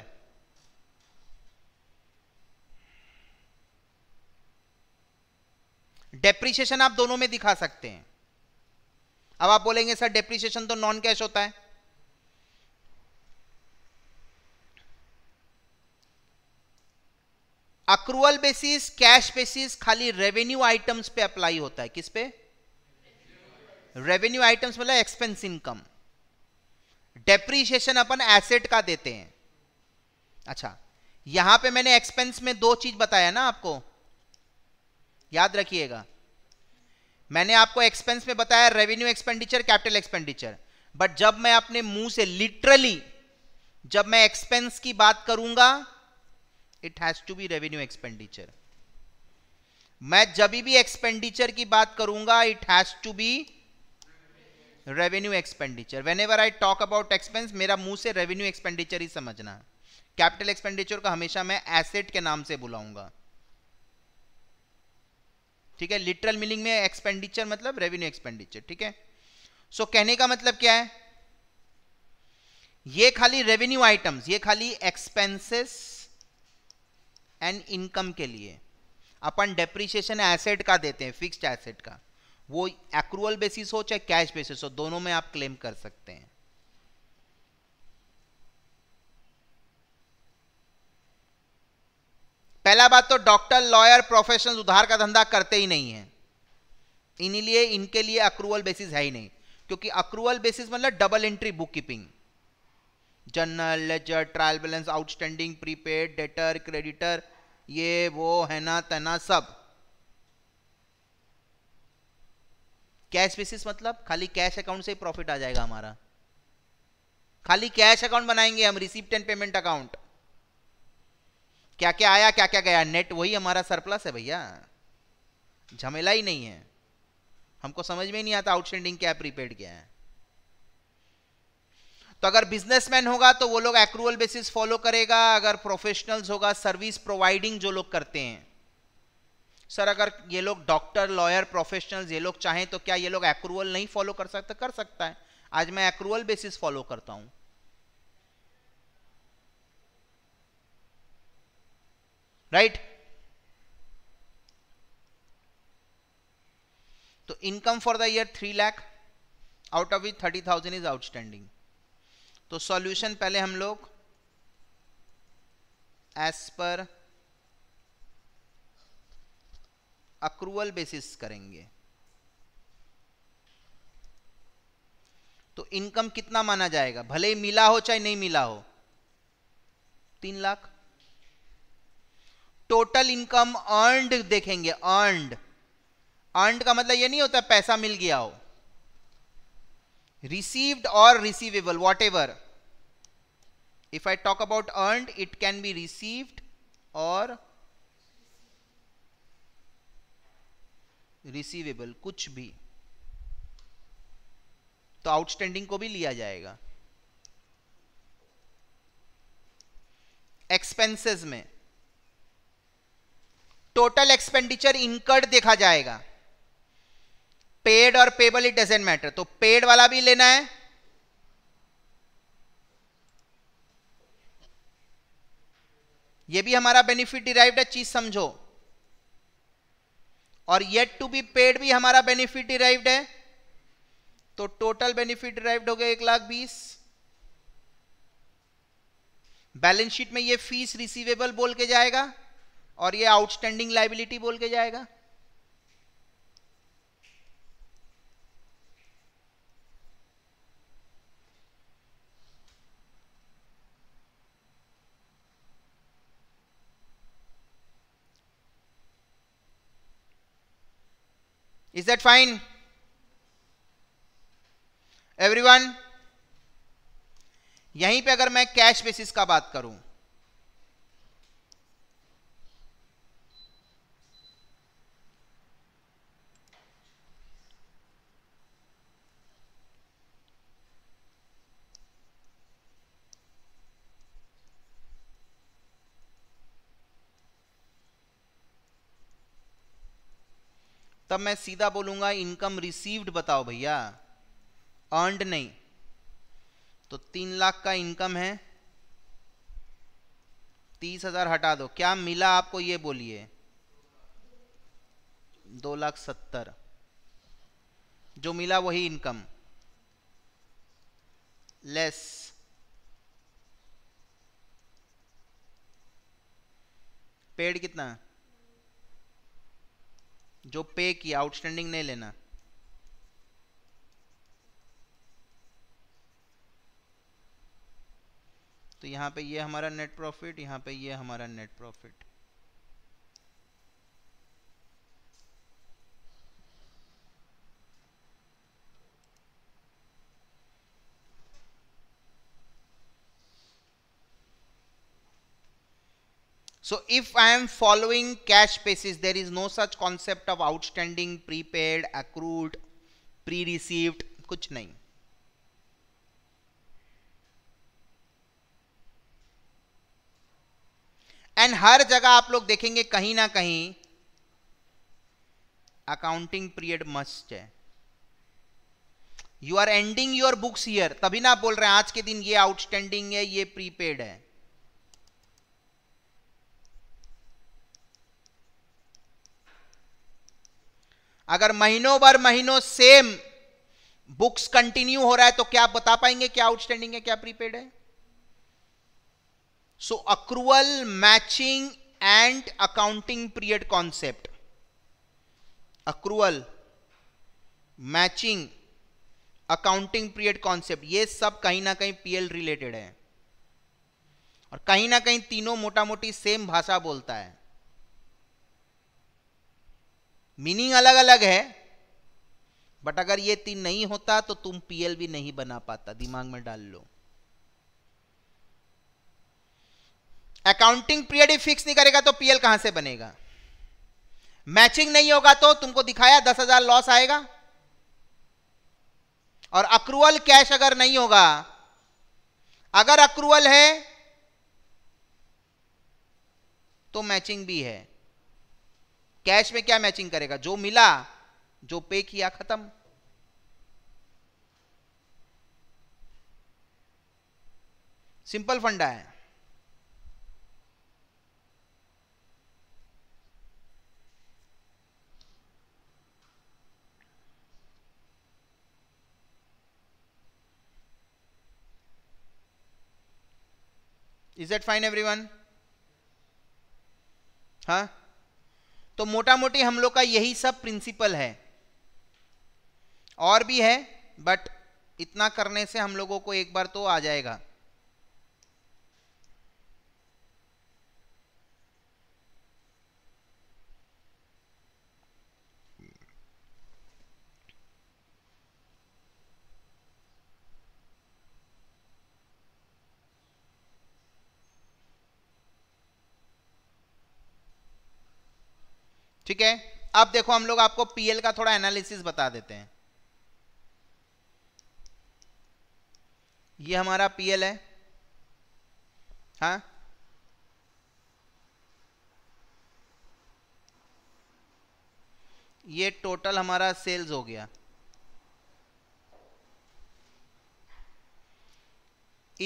डेप्रिशिएशन आप दोनों में दिखा सकते हैं अब आप बोलेंगे सर डेप्रिशिएशन तो नॉन कैश होता है अक्रूवल बेसिस कैश बेसिस खाली रेवेन्यू आइटम्स पे अप्लाई होता है किस पे रेवेन्यू आइटम्स मतलब एक्सपेंस इनकम डेप्रीशिएशन अपन एसेट का देते हैं अच्छा यहां पे मैंने एक्सपेंस में दो चीज बताया ना आपको याद रखिएगा मैंने आपको एक्सपेंस में बताया revenue expenditure capital expenditure but जब मैं अपने मुंह से लिटरली जब मैं एक्सपेंस की बात करूंगा it has to be revenue expenditure मैं जब भी एक्सपेंडिचर की बात करूंगा it has to be revenue expenditure whenever I talk about expense मेरा मुंह से रेवेन्यू एक्सपेंडिचर ही समझना कैपिटल एक्सपेंडिचर का हमेशा मैं एसेट के नाम से बुलाऊंगा ठीक है लिटरल मीनिंग में एक्सपेंडिचर मतलब रेवेन्यू एक्सपेंडिचर ठीक है सो कहने का मतलब क्या है ये खाली रेवेन्यू आइटम्स ये खाली एक्सपेंसेस एंड इनकम के लिए अपन डेप्रिसिएशन एसेट का देते हैं फिक्स्ड एसेट का वो एक्रूअल बेसिस हो चाहे कैश बेसिस हो दोनों में आप क्लेम कर सकते हैं पहला बात तो डॉक्टर लॉयर प्रोफेशनल उधार का धंधा करते ही नहीं है इनलिए इनके लिए अक्रूवल बेसिस है ही नहीं क्योंकि अक्रूवल बेसिस मतलब double entry bookkeeping general ledger trial balance outstanding prepaid debtor creditor ये वो है ना तना सब कैश बेसिस मतलब खाली कैश अकाउंट से ही प्रॉफिट आ जाएगा हमारा खाली कैश अकाउंट बनाएंगे हम रिसिप्ट एंड पेमेंट अकाउंट क्या क्या आया क्या क्या गया नेट वही हमारा सरप्लस है भैया झमेला ही नहीं है हमको समझ में नहीं आता आउटस्टैंडिंग क्या प्रीपेड क्या है तो अगर बिजनेसमैन होगा तो वो लोग एक्रूअल बेसिस फॉलो करेगा अगर प्रोफेशनल्स होगा सर्विस प्रोवाइडिंग जो लोग करते हैं सर अगर ये लोग डॉक्टर लॉयर प्रोफेशनल्स ये लोग चाहें तो क्या ये लोग एक्रूअल नहीं फॉलो कर सकते कर सकता है आज मैं एक्रूअल बेसिस फॉलो करता हूं राइट right? तो income for the year three lakh out of which thirty thousand is outstanding तो सॉल्यूशन पहले हम लोग एज पर अक्रूवल बेसिस करेंगे तो इनकम कितना माना जाएगा भले ही मिला हो चाहे नहीं मिला हो तीन लाख टोटल इनकम अर्नड देखेंगे अर्नड अर्नड का मतलब ये नहीं होता पैसा मिल गया हो received or receivable whatever if I talk about earned it can be received or receivable kuch bhi to outstanding ko bhi liya jayega expenses में total expenditure incurred देखा जाएगा पेड और पेबल इट डजेंट मैटर तो paid वाला भी लेना है ये भी हमारा बेनिफिट डिराइव्ड है चीज समझो और येट टू बी पेड भी हमारा बेनिफिट डिराइव्ड है तो टोटल बेनिफिट डिराइव्ड हो गया एक लाख बीस बैलेंस शीट में ये फीस रिसीवेबल बोल के जाएगा और ये आउटस्टैंडिंग लाइबिलिटी बोल के जाएगा is that fine एवरीवन यहीं पे अगर मैं कैश बेसिस का बात करूं तब मैं सीधा बोलूंगा इनकम रिसीव्ड बताओ भैया अर्नड नहीं तो तीन लाख का इनकम है तीस हजार हटा दो क्या मिला आपको ये बोलिए दो लाख सत्तर जो मिला वही इनकम लेस पेड कितना जो पे किया आउटस्टैंडिंग नहीं लेना तो यहाँ पे ये हमारा नेट प्रॉफिट यहां पे ये हमारा net profit So if I am following cash basis, there is no such concept of outstanding, prepaid, accrued, pre-received, kuch nahi and हर जगह आप लोग देखेंगे कहीं ना कहीं अकाउंटिंग पीरियड मस्ट है you are ending your books here तभी ना बोल रहे हैं आज के दिन ये आउटस्टैंडिंग है ये प्रीपेड है अगर महीनों भर महीनों सेम बुक्स कंटिन्यू हो रहा है तो क्या आप बता पाएंगे क्या आउटस्टैंडिंग है क्या प्रीपेड है so accrual matching and accounting period concept accrual matching accounting period concept ये सब कहीं ना कहीं पीएल रिलेटेड है और कहीं ना कहीं तीनों मोटा मोटी सेम भाषा बोलता है मीनिंग अलग अलग है बट अगर ये तीन नहीं होता तो तुम पीएल भी नहीं बना पाता दिमाग में डाल लो अकाउंटिंग पीरियड ही फिक्स नहीं करेगा तो पीएल कहां से बनेगा मैचिंग नहीं होगा तो तुमको दिखाया दस हजार लॉस आएगा और अक्रूवल कैश अगर नहीं होगा अगर अक्रूवल है तो मैचिंग भी है कैश में क्या मैचिंग करेगा जो मिला जो पे किया खत्म सिंपल फंडा है is that fine everyone Huh? तो मोटा मोटी हम लोग का यही सब प्रिंसिपल है और भी है बट इतना करने से हम लोगों को एक बार तो आ जाएगा ठीक है अब देखो हम लोग आपको पीएल का थोड़ा एनालिसिस बता देते हैं ये हमारा पीएल है हा ये टोटल हमारा सेल्स हो गया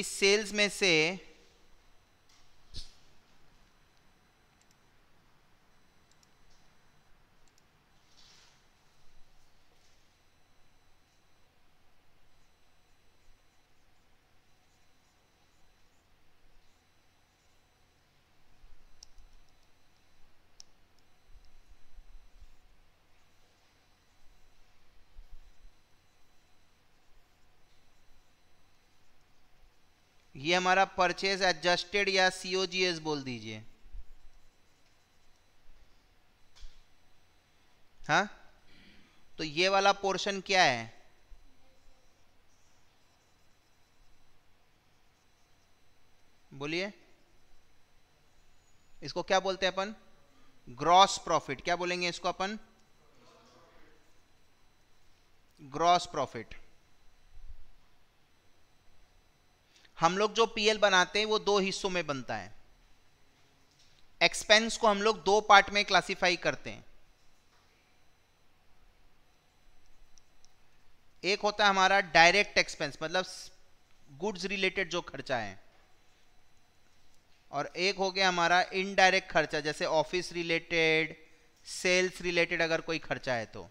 इस सेल्स में से ये हमारा परचेज एडजस्टेड या सीओजीएस बोल दीजिए हा तो ये वाला पोर्शन क्या है बोलिए इसको क्या बोलते हैं अपन ग्रॉस प्रॉफिट क्या बोलेंगे इसको अपन ग्रॉस प्रॉफिट हम लोग जो पीएल बनाते हैं वो दो हिस्सों में बनता है एक्सपेंस को हम लोग दो पार्ट में क्लासिफाई करते हैं एक होता है हमारा डायरेक्ट एक्सपेंस मतलब गुड्स रिलेटेड जो खर्चा है और एक हो गया हमारा इनडायरेक्ट खर्चा जैसे ऑफिस रिलेटेड सेल्स रिलेटेड अगर कोई खर्चा है तो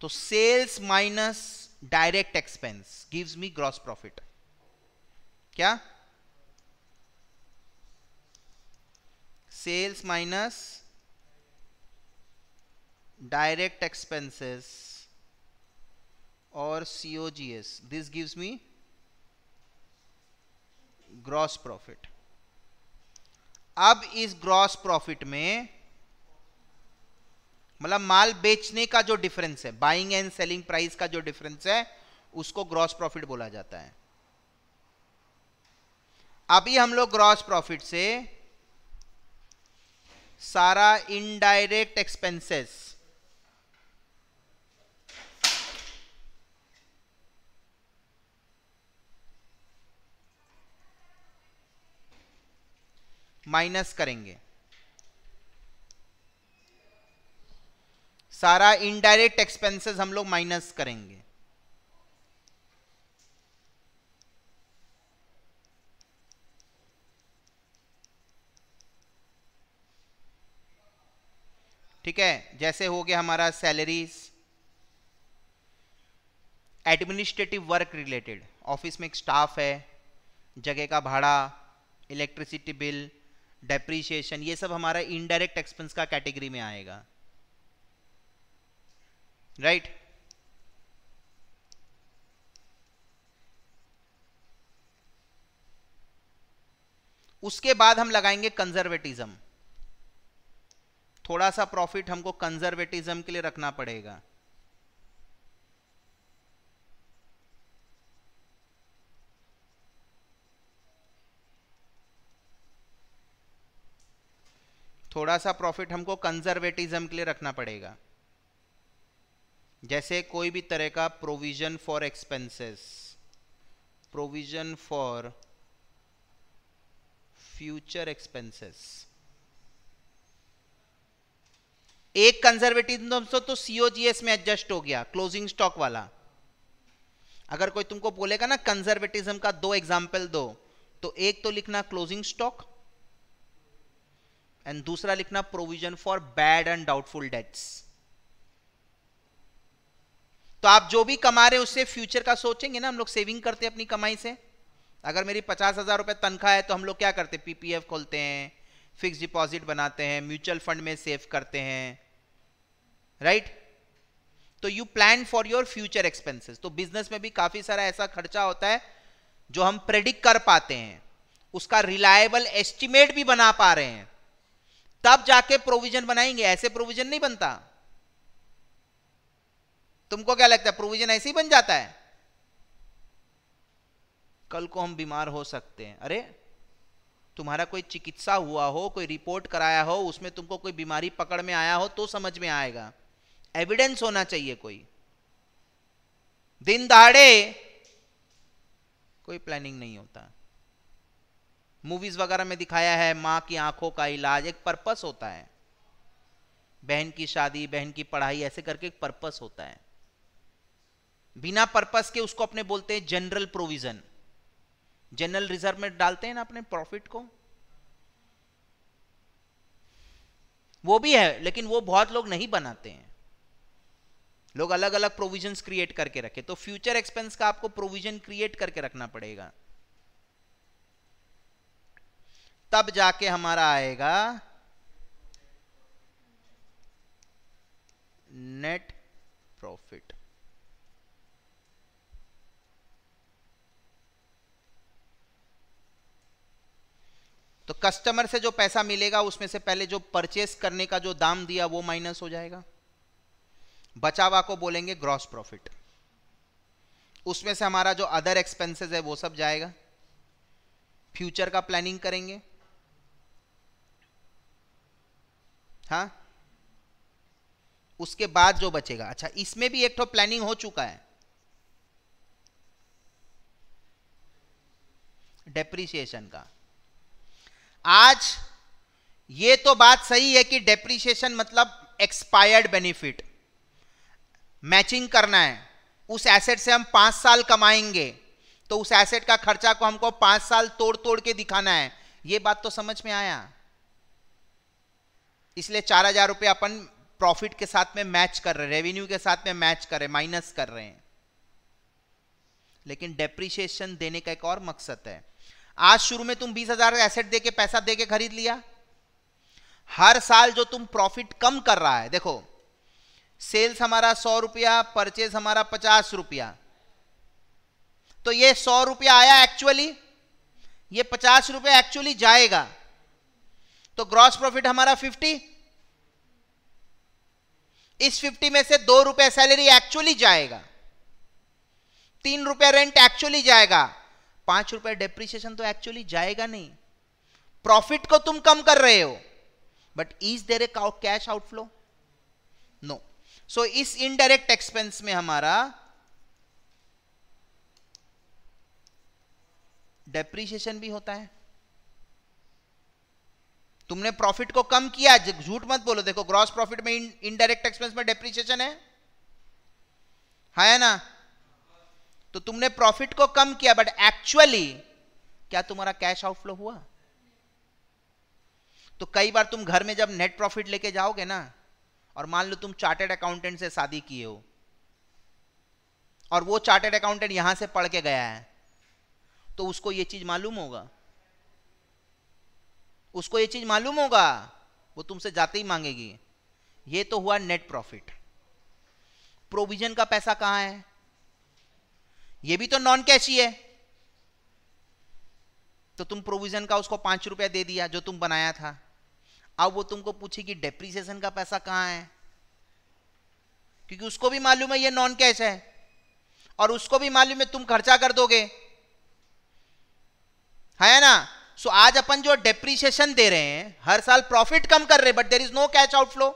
तो sales minus direct expense gives me gross profit क्या सेल्स माइनस डायरेक्ट एक्सपेंसेस और COGS this gives me gross profit अब इस ग्रॉस प्रॉफिट में मतलब माल बेचने का जो डिफरेंस है बाइंग एंड सेलिंग प्राइस का जो डिफरेंस है उसको ग्रॉस प्रॉफिट बोला जाता है अभी हम लोग ग्रॉस प्रॉफिट से सारा इनडायरेक्ट एक्सपेंसेस माइनस करेंगे सारा इनडायरेक्ट एक्सपेंसेस हम लोग माइनस करेंगे ठीक है जैसे हो गया हमारा salaries administrative work related office में एक स्टाफ है जगह का भाड़ा इलेक्ट्रिसिटी बिल डेप्रीशिएशन ये सब हमारा इनडायरेक्ट एक्सपेंस का कैटेगरी में आएगा right उसके बाद हम लगाएंगे कंजर्वेटिज्म थोड़ा सा प्रॉफिट हमको कंजर्वेटिज्म के लिए रखना पड़ेगा थोड़ा सा प्रॉफिट हमको कंजर्वेटिज्म के लिए रखना पड़ेगा जैसे कोई भी तरह का provision for expenses provision for future expenses एक कंजर्वेटिव तो सीओजीएस तो में एडजस्ट हो गया क्लोजिंग स्टॉक वाला अगर कोई तुमको बोलेगा ना कंजर्वेटिज्म का दो एग्जाम्पल दो तो एक तो लिखना क्लोजिंग स्टॉक एंड दूसरा लिखना provision for bad and doubtful debts तो आप जो भी कमा रहे हैं उससे फ्यूचर का सोचेंगे ना हम लोग सेविंग करते हैं अपनी कमाई से अगर मेरी पचास हज़ार रुपये तनख्वाह है तो हम लोग क्या करते हैं पीपीएफ खोलते हैं फिक्स डिपॉजिट बनाते हैं म्यूचुअल फंड में सेव करते हैं राइट तो you plan for your future expenses तो बिजनेस में भी काफ़ी सारा ऐसा खर्चा होता है जो हम प्रेडिक्ट कर पाते हैं उसका रिलायबल एस्टिमेट भी बना पा रहे हैं तब जाके प्रोविजन बनाएंगे ऐसे प्रोविजन नहीं बनता तुमको क्या लगता है प्रोविजन ऐसे ही बन जाता है कल को हम बीमार हो सकते हैं अरे तुम्हारा कोई चिकित्सा हुआ हो कोई रिपोर्ट कराया हो उसमें तुमको कोई बीमारी पकड़ में आया हो तो समझ में आएगा एविडेंस होना चाहिए कोई दिन दहाड़े कोई प्लानिंग नहीं होता मूवीज वगैरह में दिखाया है मां की आंखों का इलाज एक पर्पस होता है बहन की शादी बहन की पढ़ाई ऐसे करके एक पर्पस होता है बिना पर्पस के उसको अपने बोलते हैं जनरल प्रोविजन जनरल रिजर्व में डालते हैं ना अपने प्रॉफिट को वो भी है लेकिन वो बहुत लोग नहीं बनाते हैं लोग अलग अलग प्रोविजन क्रिएट करके रखे तो फ्यूचर एक्सपेंस का आपको प्रोविजन क्रिएट करके रखना पड़ेगा तब जाके हमारा आएगा नेट प्रॉफिट तो कस्टमर से जो पैसा मिलेगा उसमें से पहले जो परचेस करने का जो दाम दिया वो माइनस हो जाएगा बचावा को बोलेंगे ग्रॉस प्रॉफिट उसमें से हमारा जो अदर एक्सपेंसेस है वो सब जाएगा फ्यूचर का प्लानिंग करेंगे हा उसके बाद जो बचेगा अच्छा इसमें भी एक तो प्लानिंग हो चुका है डेप्रिसिएशन का आज ये तो बात सही है कि डेप्रिशिएशन मतलब एक्सपायर्ड बेनिफिट मैचिंग करना है उस एसेट से हम पांच साल कमाएंगे तो उस एसेट का खर्चा को हमको पांच साल तोड़ तोड़ के दिखाना है ये बात तो समझ में आया इसलिए चार हजार रुपये अपन प्रॉफिट के साथ में मैच कर रहे हैं रेवेन्यू के साथ में मैच कर रहे माइनस कर रहे हैं लेकिन डेप्रिशिएशन देने का एक और मकसद है आज शुरू में तुम बीस हजार एसेट दे के पैसा दे के खरीद लिया हर साल जो तुम प्रॉफिट कम कर रहा है देखो सेल्स हमारा सौ रुपया परचेज हमारा पचास रुपया तो ये सौ रुपया आया एक्चुअली ये पचास रुपया एक्चुअली जाएगा तो ग्रॉस प्रॉफिट हमारा फिफ्टी इस फिफ्टी में से दो रुपया सैलरी एक्चुअली जाएगा तीन रुपया रेंट एक्चुअली जाएगा पांच रुपए डेप्रिसिएशन तो एक्चुअली जाएगा नहीं प्रॉफिट को तुम कम कर रहे हो but is there a cash outflow no so इस इनडायरेक्ट एक्सपेंस में हमारा डेप्रिसिएशन भी होता है तुमने प्रॉफिट को कम किया झूठ मत बोलो देखो ग्रॉस प्रॉफिट में इनडायरेक्ट एक्सपेंस में डेप्रिसिएशन है हाँ है ना तो तुमने प्रॉफिट को कम किया बट एक्चुअली क्या तुम्हारा कैश आउटफ्लो हुआ तो कई बार तुम घर में जब नेट प्रॉफिट लेके जाओगे ना और मान लो तुम चार्टेड अकाउंटेंट से शादी किए हो और वो चार्टेड अकाउंटेंट यहां से पढ़ के गया है तो उसको ये चीज मालूम होगा उसको ये चीज मालूम होगा वो तुमसे जाते ही मांगेगी ये तो हुआ नेट प्रॉफिट प्रोविजन का पैसा कहां है ये भी तो नॉन कैश ही है तो तुम प्रोविजन का उसको पांच रुपया दे दिया जो तुम बनाया था अब वो तुमको पूछे कि डेप्रीसिएशन का पैसा कहाँ है क्योंकि उसको भी मालूम है ये नॉन कैश है और उसको भी मालूम है तुम खर्चा कर दोगे है ना सो so, आज अपन जो डेप्रीशिएशन दे रहे हैं हर साल प्रॉफिट कम कर रहे हैं but there is no cash outflow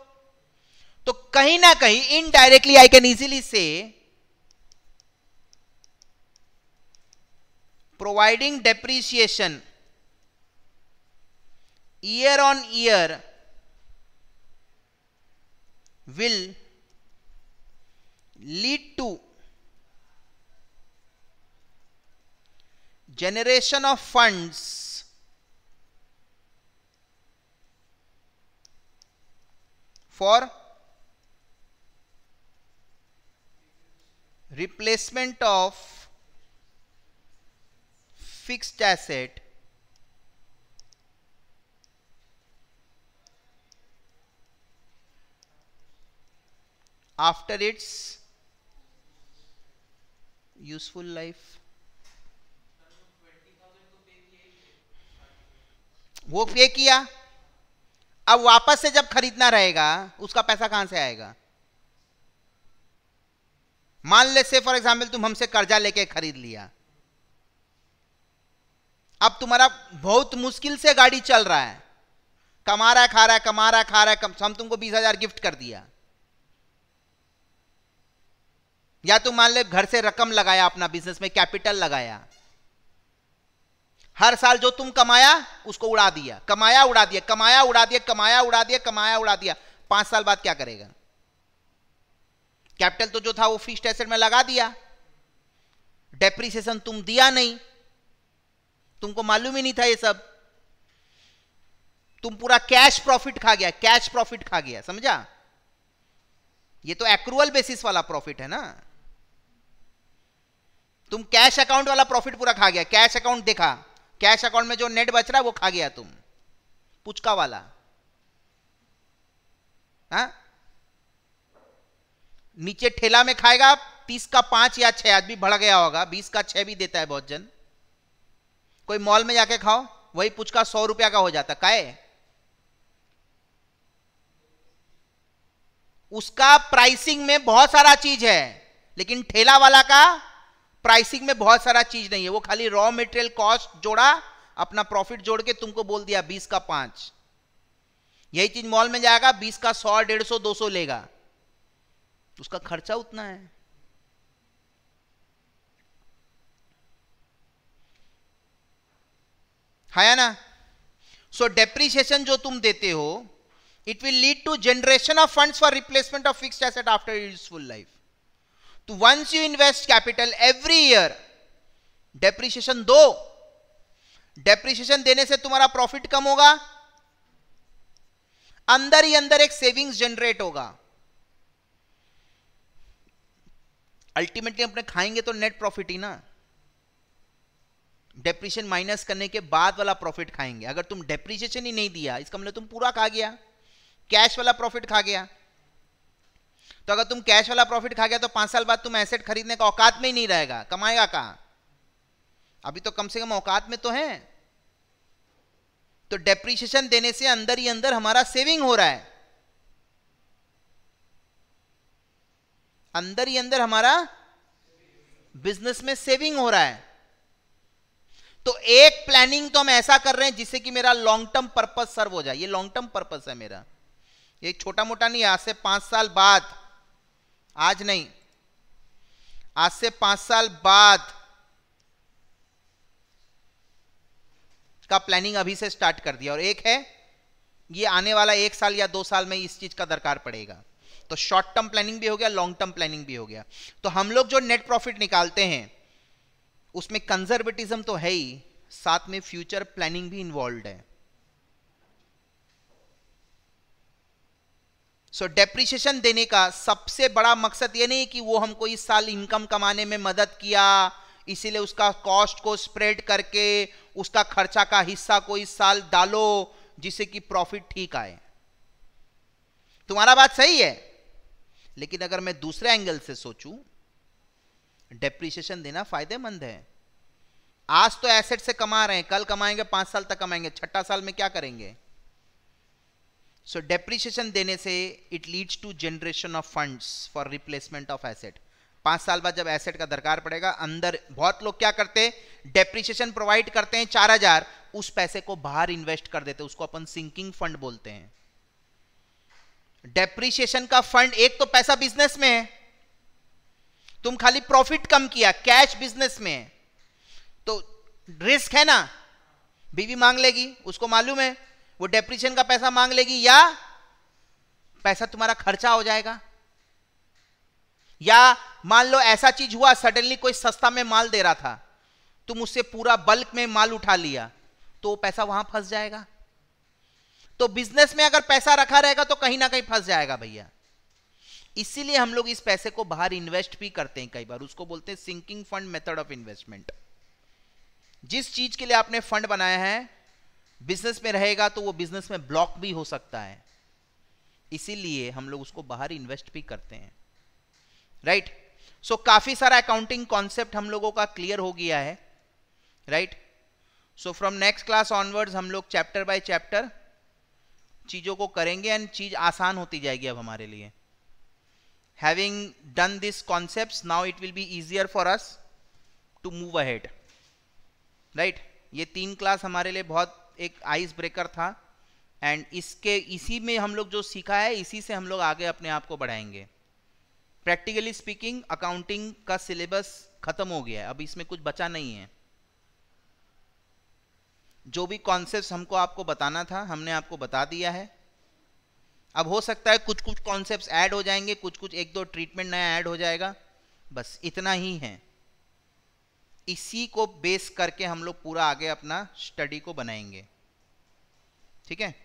तो कहीं ना कहीं इनडायरेक्टली आई कैन इजीली से providing depreciation year on year will lead to generation of funds for replacement of fixed asset after its useful life वो पे किया अब वापस से जब खरीदना रहेगा उसका पैसा कहां से आएगा मान ले से फॉर एग्जाम्पल तुम हमसे कर्जा लेके खरीद लिया अब तुम्हारा बहुत मुश्किल से गाड़ी चल रहा है कमा रहा है खा रहा है कमा रहा है खा रहा है हम तुमको बीस हजार गिफ्ट कर दिया या तुम तो मान ले घर से रकम लगाया अपना बिजनेस में कैपिटल लगाया हर साल जो तुम कमाया उसको उड़ा दिया कमाया उड़ा दिया कमाया उड़ा दिया कमाया उड़ा दिया कमाया उड़ा दिया पांच साल बाद क्या करेगा कैपिटल तो जो था वो फिक्स्ड एसेट में लगा दिया डेप्रिसिएशन तुम दिया नहीं तुमको मालूम ही नहीं था ये सब तुम पूरा कैश प्रॉफिट खा गया कैश प्रॉफिट खा गया समझा ये तो एक्रूवल बेसिस वाला प्रॉफिट है ना तुम कैश अकाउंट वाला प्रॉफिट पूरा खा गया कैश अकाउंट देखा कैश अकाउंट में जो नेट बच रहा है वो खा गया तुम पुचका वाला हा? नीचे ठेला में खाएगा तीस का पांच या छह आदमी भड़ गया होगा बीस का छह भी देता है बहुत जन कोई मॉल में जाके खाओ वही पुचका सौ रुपया का हो जाता काय उसका प्राइसिंग में बहुत सारा चीज है लेकिन ठेला वाला का प्राइसिंग में बहुत सारा चीज नहीं है वो खाली रॉ मेटेरियल कॉस्ट जोड़ा अपना प्रॉफिट जोड़ के तुमको बोल दिया बीस का पांच यही चीज मॉल में जाएगा बीस का सौ डेढ़ सौ दो सौ लेगा उसका खर्चा उतना है है ना सो डेप्रिशिएशन जो तुम देते हो it will lead to generation of funds for replacement of fixed asset after useful life तो once you invest capital every year depreciation दो डेप्रीशिएशन देने से तुम्हारा प्रॉफिट कम होगा अंदर ही अंदर एक सेविंग्स जनरेट होगा अल्टीमेटली अपने खाएंगे तो नेट प्रॉफिट ही ना डेप्रीशन माइनस करने के बाद वाला प्रॉफिट खाएंगे अगर तुम डेप्रीशिएशन ही नहीं दिया इसका मतलब तुम पूरा खा गया कैश वाला प्रॉफिट खा गया तो अगर तुम कैश वाला प्रॉफिट खा गया तो पांच साल बाद तुम एसेट खरीदने का औकात में ही नहीं रहेगा कमाएगा कहा अभी तो कम से कम औकात में तो है तो डेप्रीशिएशन देने से अंदर ही अंदर हमारा सेविंग हो रहा है अंदर ही अंदर हमारा बिजनेस में सेविंग हो रहा है तो एक प्लानिंग तो हम ऐसा कर रहे हैं जिससे कि मेरा लॉन्ग टर्म पर्पज सर्व हो जाए ये लॉन्ग टर्म पर्पज है मेरा ये छोटा मोटा नहीं आज से पांच साल बाद आज नहीं आज से पांच साल बाद का प्लानिंग अभी से स्टार्ट कर दिया और एक है ये आने वाला एक साल या दो साल में इस चीज का दरकार पड़ेगा तो शॉर्ट टर्म प्लानिंग भी हो गया लॉन्ग टर्म प्लानिंग भी हो गया तो हम लोग जो नेट प्रॉफिट निकालते हैं उसमें कंजर्वेटिज्म तो है ही साथ में फ्यूचर प्लानिंग भी इन्वॉल्व है सो so, डेप्रिशिएशन देने का सबसे बड़ा मकसद ये नहीं कि वो हमको इस साल इनकम कमाने में मदद किया इसीलिए उसका कॉस्ट को स्प्रेड करके उसका खर्चा का हिस्सा को इस साल डालो जिससे कि प्रॉफिट ठीक आए तुम्हारा बात सही है लेकिन अगर मैं दूसरे एंगल से सोचूं डेप्रिसिएशन देना फायदेमंद है आज तो एसेट से कमा रहे हैं कल कमाएंगे पांच साल तक कमाएंगे छठा साल में क्या करेंगे सो so, डेप्रिसिएशन देने से it leads to generation of funds for replacement of asset पांच साल बाद जब एसेट का दरकार पड़ेगा अंदर बहुत लोग क्या करते हैं डेप्रिसिएशन प्रोवाइड करते हैं चार हजार उस पैसे को बाहर इन्वेस्ट कर देते हैं उसको अपन सिंकिंग फंड बोलते हैं डेप्रिसिएशन का फंड एक तो पैसा बिजनेस में है तुम खाली प्रॉफिट कम किया कैश बिजनेस में तो रिस्क है ना बीवी मांग लेगी उसको मालूम है वो डेप्रिशन का पैसा मांग लेगी या पैसा तुम्हारा खर्चा हो जाएगा या मान लो ऐसा चीज हुआ सडनली कोई सस्ता में माल दे रहा था तुम उससे पूरा बल्क में माल उठा लिया तो पैसा वहां फंस जाएगा तो बिजनेस में अगर पैसा रखा रहेगा तो कहीं ना कहीं फंस जाएगा भैया इसीलिए हम लोग इस पैसे को बाहर इन्वेस्ट भी करते हैं कई बार उसको बोलते हैं sinking fund method of investment जिस चीज के लिए आपने फंड बनाया है बिजनेस में रहेगा तो वो बिजनेस में ब्लॉक भी हो सकता है इसीलिए हम लोग उसको बाहर इन्वेस्ट भी करते हैं राइट right? सो so, काफी सारा अकाउंटिंग कॉन्सेप्ट हम लोगों का क्लियर हो गया है right so from next class onwards हम लोग चैप्टर बाय चैप्टर चीजों को करेंगे एंड चीज आसान होती जाएगी अब हमारे लिए having done these concepts now it will be easier for us to move ahead right ये तीन क्लास हमारे लिए बहुत एक आइस ब्रेकर था एंड इसके इसी में हम लोग जो सीखा है इसी से हम लोग आगे अपने आप को बढ़ाएंगे प्रैक्टिकली स्पीकिंग अकाउंटिंग का सिलेबस खत्म हो गया है अब इसमें कुछ बचा नहीं है जो भी कॉन्सेप्ट हमको आपको बताना था हमने आपको बता दिया है अब हो सकता है कुछ कुछ कॉन्सेप्ट ऐड हो जाएंगे कुछ कुछ एक दो ट्रीटमेंट नया ऐड हो जाएगा बस इतना ही है इसी को बेस करके हम लोग पूरा आगे अपना स्टडी को बनाएंगे ठीक है